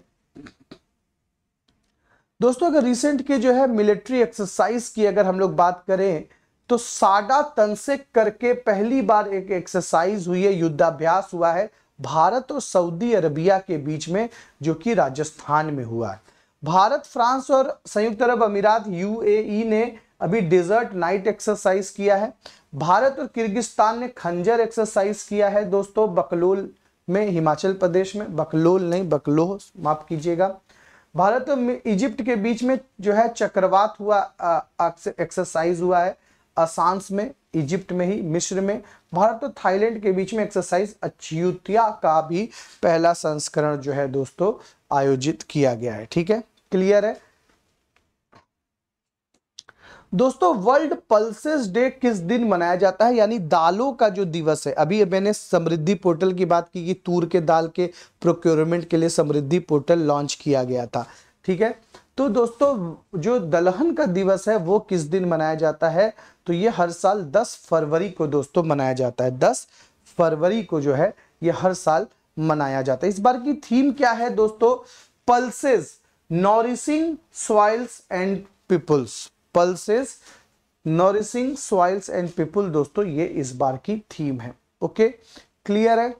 दोस्तों अगर रिसेंट के जो है मिलिट्री एक्सरसाइज की अगर हम लोग बात करें तो साडा तनसे करके पहली बार एक एक्सरसाइज हुई है युद्धाभ्यास हुआ है भारत और सऊदी अरबिया के बीच में जो कि राजस्थान में हुआ है भारत फ्रांस और संयुक्त अरब अमीरात यूएई ने अभी डिजर्ट नाइट एक्सरसाइज किया है भारत और किर्गिस्तान ने खंजर एक्सरसाइज किया है दोस्तों बकलोल में हिमाचल प्रदेश में बकलोल नहीं बकलोह माफ कीजिएगा भारत और इजिप्ट के बीच में जो है चक्रवात हुआ एक्सरसाइज हुआ है असांस में इजिप्ट में ही मिस्र में भारत और थाईलैंड के बीच में एक्सरसाइज अच्छुतिया का भी पहला संस्करण जो है दोस्तों आयोजित किया गया है ठीक है क्लियर है दोस्तों वर्ल्ड पल्सेस डे किस दिन मनाया जाता है यानी दालों का जो दिवस है अभी मैंने समृद्धि पोर्टल की बात की कि तूर के दाल के प्रोक्योरमेंट के लिए समृद्धि पोर्टल लॉन्च किया गया था ठीक है तो दोस्तों जो दलहन का दिवस है वो किस दिन मनाया जाता है तो ये हर साल 10 फरवरी को दोस्तों मनाया जाता है 10 फरवरी को जो है ये हर साल मनाया जाता है इस बार की थीम क्या है दोस्तों pulses nourishing soils and peoples pulses nourishing soils and people दोस्तों ये इस बार की थीम है ओके क्लियर है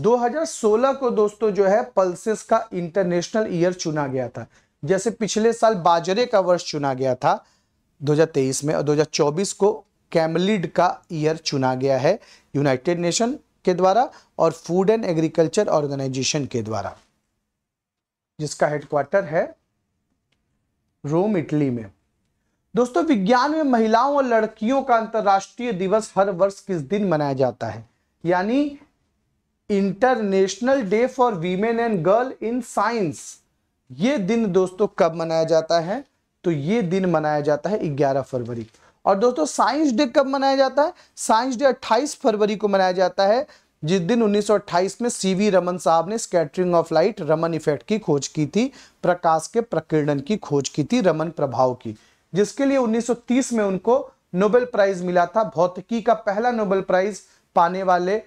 दो हजार सोलह को दोस्तों जो है पल्सेस का इंटरनेशनल ईयर चुना गया था जैसे पिछले साल बाजरे का वर्ष चुना गया था 2023 में और 2024 को कैमलिड का ईयर चुना गया है यूनाइटेड नेशन के द्वारा और फूड एंड एग्रीकल्चर ऑर्गेनाइजेशन के द्वारा जिसका हेडक्वार्टर है रोम इटली में दोस्तों विज्ञान में महिलाओं और लड़कियों का अंतर्राष्ट्रीय दिवस हर वर्ष किस दिन मनाया जाता है यानी international day for women and girl in science ये दिन दोस्तों कब मनाया जाता है तो ये दिन मनाया जाता है 11 फरवरी और दोस्तों साइंस डे कब मनाया जाता है साइंस डे 28 फरवरी को मनाया जाता है जिस दिन 1928 में सीवी रमन साहब ने scattering of light Raman effect की खोज की थी प्रकाश के प्रकीर्णन की खोज की थी रमन प्रभाव की जिसके लिए 1930 में उनको नोबेल प्राइज मिला था भौतिकी का पहला नोबेल प्राइज पाने वाले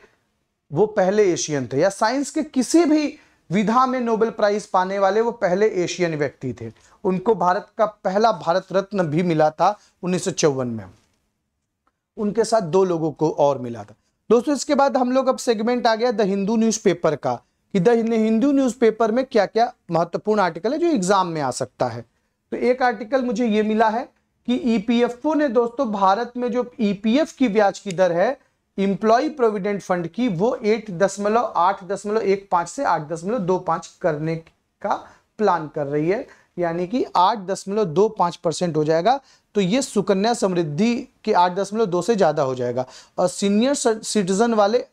वो पहले एशियन थे या साइंस के किसी भी विधा में नोबेल प्राइज पाने वाले वो पहले एशियन व्यक्ति थे उनको भारत का पहला भारत रत्न भी मिला था उन्नीस में उनके साथ दो लोगों को और मिला था दोस्तों इसके बाद हम लोग अब सेगमेंट आ गया द हिंदू न्यूज़पेपर का कि द हिंदू न्यूज़पेपर में क्या क्या महत्वपूर्ण आर्टिकल है जो एग्जाम में आ सकता है तो एक आर्टिकल मुझे ये मिला है कि ईपीएफओ e ने दोस्तों भारत में जो ईपीएफ e की ब्याज की दर है इंप्लॉय प्रोविडेंट फंड की वो एट दशमलव आठ दशमलव एक पांच से आठ दशमलव दो पांच करने का प्लान कर रही है यानी कि आठ दशमलव दो पाँच परसेंट हो जाएगा तो ये सुकन्या समृद्धि के आठ दशमलव दो से ज़्यादा हो जाएगा और सीनियर सिटीजन वाले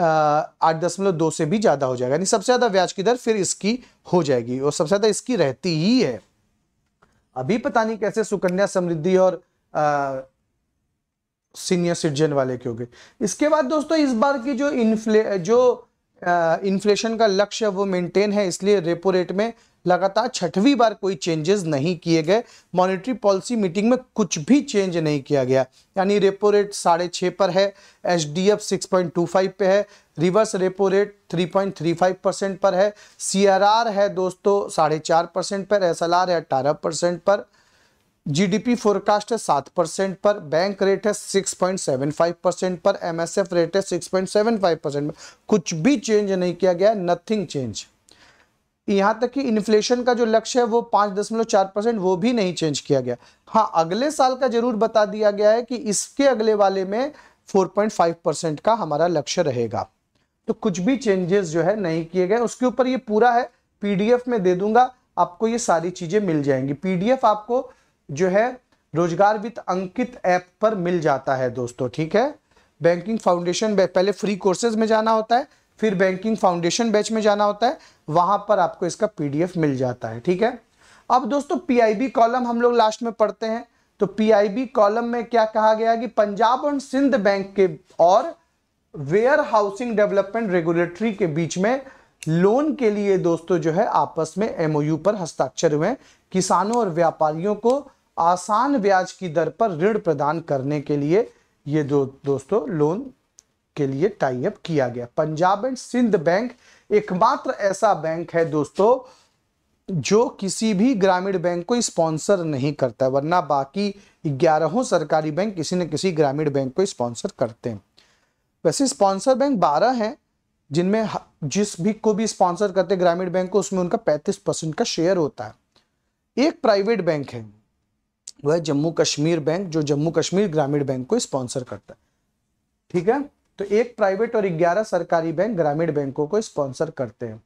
आठ दशमलव दो से भी ज़्यादा हो जाएगा यानी सबसे ज़्यादा ब्याज की दर फिर इसकी हो जाएगी और सबसे ज़्यादा इसकी रहती ही है अभी पता नहीं कैसे सुकन्या समृद्धि और आ, सीनियर सिटीजन वाले के हो गए इसके बाद दोस्तों इस बार की जो इन्फ्ले जो इन्फ्लेशन का लक्ष्य वो मेंटेन है इसलिए रेपो रेट में लगातार छठवीं बार कोई चेंजेस नहीं किए गए मॉनेटरी पॉलिसी मीटिंग में कुछ भी चेंज नहीं किया गया यानी रेपो रेट साढ़े छः पर है H D F six point two five पर है reverse repo rate three point three five percent पर है सी आर आर है दोस्तों साढ़े चार परसेंट पर एस एल आर है अठारह परसेंट पर जी डी पी फोरकास्ट है सात परसेंट पर बैंक रेट है six point seven five percent पर एम एस एफ रेट है six point seven five percent पर कुछ भी चेंज नहीं किया गया नथिंग चेंज यहाँ तक कि इन्फ्लेशन का जो लक्ष्य है वो पाँच दशमलव चार परसेंट वो भी नहीं चेंज किया गया हाँ अगले साल का जरूर बता दिया गया है कि इसके अगले वाले में फोर पॉइंट फाइव परसेंट का हमारा लक्ष्य रहेगा तो कुछ भी चेंजेस जो है नहीं किए गए उसके ऊपर ये पूरा है पीडीएफ में दे दूंगा आपको ये सारी चीज़ें मिल जाएंगी पीडीएफ आपको जो है रोजगार वित्त अंकित ऐप पर मिल जाता है दोस्तों ठीक है बैंकिंग फाउंडेशन पहले फ्री कोर्सेज में जाना होता है फिर बैंकिंग फाउंडेशन बैच में जाना होता है वहां पर आपको इसका पीडीएफ मिल जाता है ठीक है अब दोस्तों पीआईबी कॉलम हम लोग लास्ट में पढ़ते हैं तो पीआईबी कॉलम में क्या कहा गया कि पंजाब और सिंध बैंक के और वेयर हाउसिंग डेवलपमेंट रेगुलेटरी के बीच में लोन के लिए दोस्तों जो है आपस में एमओयू पर हस्ताक्षर हुए किसानों और व्यापारियों को आसान ब्याज की दर पर ऋण प्रदान करने के लिए ये दो दोस्तों लोन के लिए टाई अप किया गया पंजाब एंड सिंध बैंक एकमात्र ऐसा बैंक है दोस्तों जो किसी भी ग्रामीण बैंक को स्पॉन्सर नहीं करता वरना बाकी ग्यारहों सरकारी बैंक किसी न किसी ग्रामीण बैंक को स्पॉन्सर करते हैं वैसे स्पॉन्सर बैंक बारह हैं जिनमें जिस भी को भी स्पॉन्सर करते ग्रामीण बैंक को उसमें उनका पैंतीस परसेंट का शेयर होता है एक प्राइवेट बैंक है वह जम्मू कश्मीर बैंक जो जम्मू कश्मीर ग्रामीण बैंक को स्पॉन्सर करता है ठीक है तो एक प्राइवेट और ग्यारह सरकारी बैंक ग्रामीण बैंकों को स्पॉन्सर करते हैं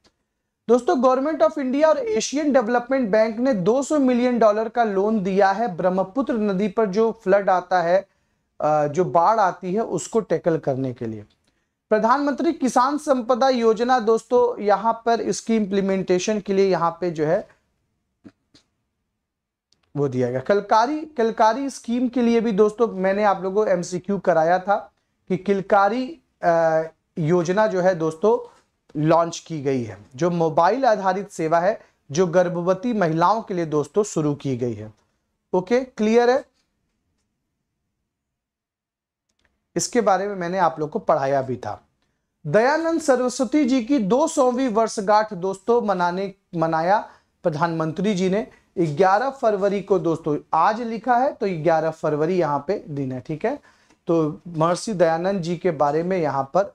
दोस्तों गवर्नमेंट ऑफ इंडिया और एशियन डेवलपमेंट बैंक ने 200 मिलियन डॉलर का लोन दिया है ब्रह्मपुत्र नदी पर जो फ्लड आता है जो बाढ़ आती है उसको टैकल करने के लिए प्रधानमंत्री किसान संपदा योजना दोस्तों यहां पर इसकी इंप्लीमेंटेशन के लिए यहां पे जो है वो दिया गया कलकारी कलकारी स्कीम के लिए भी दोस्तों मैंने आप लोगों को एमसीक्यू कराया था कि किलकारी योजना जो है दोस्तों लॉन्च की गई है जो मोबाइल आधारित सेवा है जो गर्भवती महिलाओं के लिए दोस्तों शुरू की गई है ओके क्लियर है इसके बारे में मैंने आप लोग को पढ़ाया भी था दयानंद सरस्वती जी की दो सौवीं वर्षगांठ दोस्तों मनाने मनाया प्रधानमंत्री जी ने 11 फरवरी को दोस्तों आज लिखा है तो 11 फरवरी यहां पे दिन है ठीक है तो महर्षि दयानंद जी के बारे में यहां पर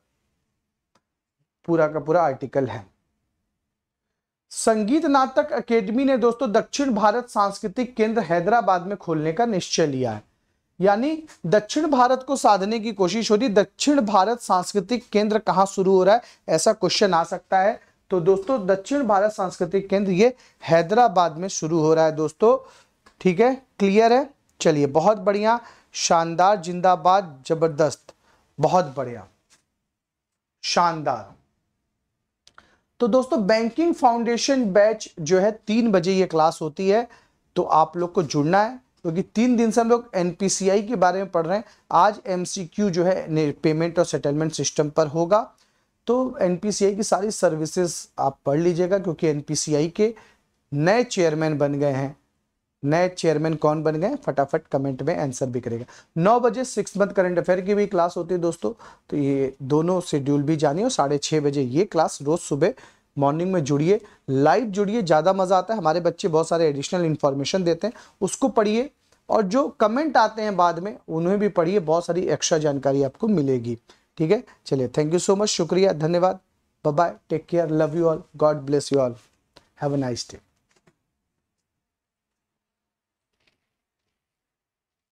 पूरा का पूरा आर्टिकल है संगीत नाटक एकेडमी ने दोस्तों दक्षिण भारत सांस्कृतिक केंद्र हैदराबाद में खोलने का निश्चय लिया है यानी दक्षिण भारत को साधने की कोशिश हो रही दक्षिण भारत सांस्कृतिक केंद्र कहाँ शुरू हो रहा है ऐसा क्वेश्चन आ सकता है तो दोस्तों दक्षिण भारत सांस्कृतिक केंद्र ये हैदराबाद में शुरू हो रहा है दोस्तों ठीक है क्लियर है चलिए बहुत बढ़िया शानदार जिंदाबाद जबरदस्त बहुत बढ़िया शानदार तो दोस्तों बैंकिंग फाउंडेशन बैच जो है तीन बजे ये क्लास होती है तो आप लोग को जुड़ना है क्योंकि तो तीन दिन से हम लोग एनपीसीआई के बारे में पढ़ रहे हैं आज एमसीक्यू जो है पेमेंट और सेटलमेंट सिस्टम पर होगा तो एनपीसीआई की सारी सर्विसेज आप पढ़ लीजिएगा क्योंकि एनपीसीआई के नए चेयरमैन बन गए हैं नए चेयरमैन कौन बन गए फटाफट कमेंट में आंसर भी करेगा नौ बजे सिक्स मंथ करंट अफेयर की भी क्लास होती है दोस्तों तो ये दोनों शेड्यूल भी जानिए और साढ़े छः बजे ये क्लास रोज़ सुबह मॉर्निंग में जुड़िए लाइव जुड़िए ज़्यादा मज़ा आता है हमारे बच्चे बहुत सारे एडिशनल इन्फॉर्मेशन देते हैं उसको पढ़िए और जो कमेंट आते हैं बाद में उन्हें भी पढ़िए बहुत सारी एक्स्ट्रा जानकारी आपको मिलेगी ठीक है चलिए थैंक यू सो मच शुक्रिया धन्यवाद bye take care love you all God bless you all have a nice day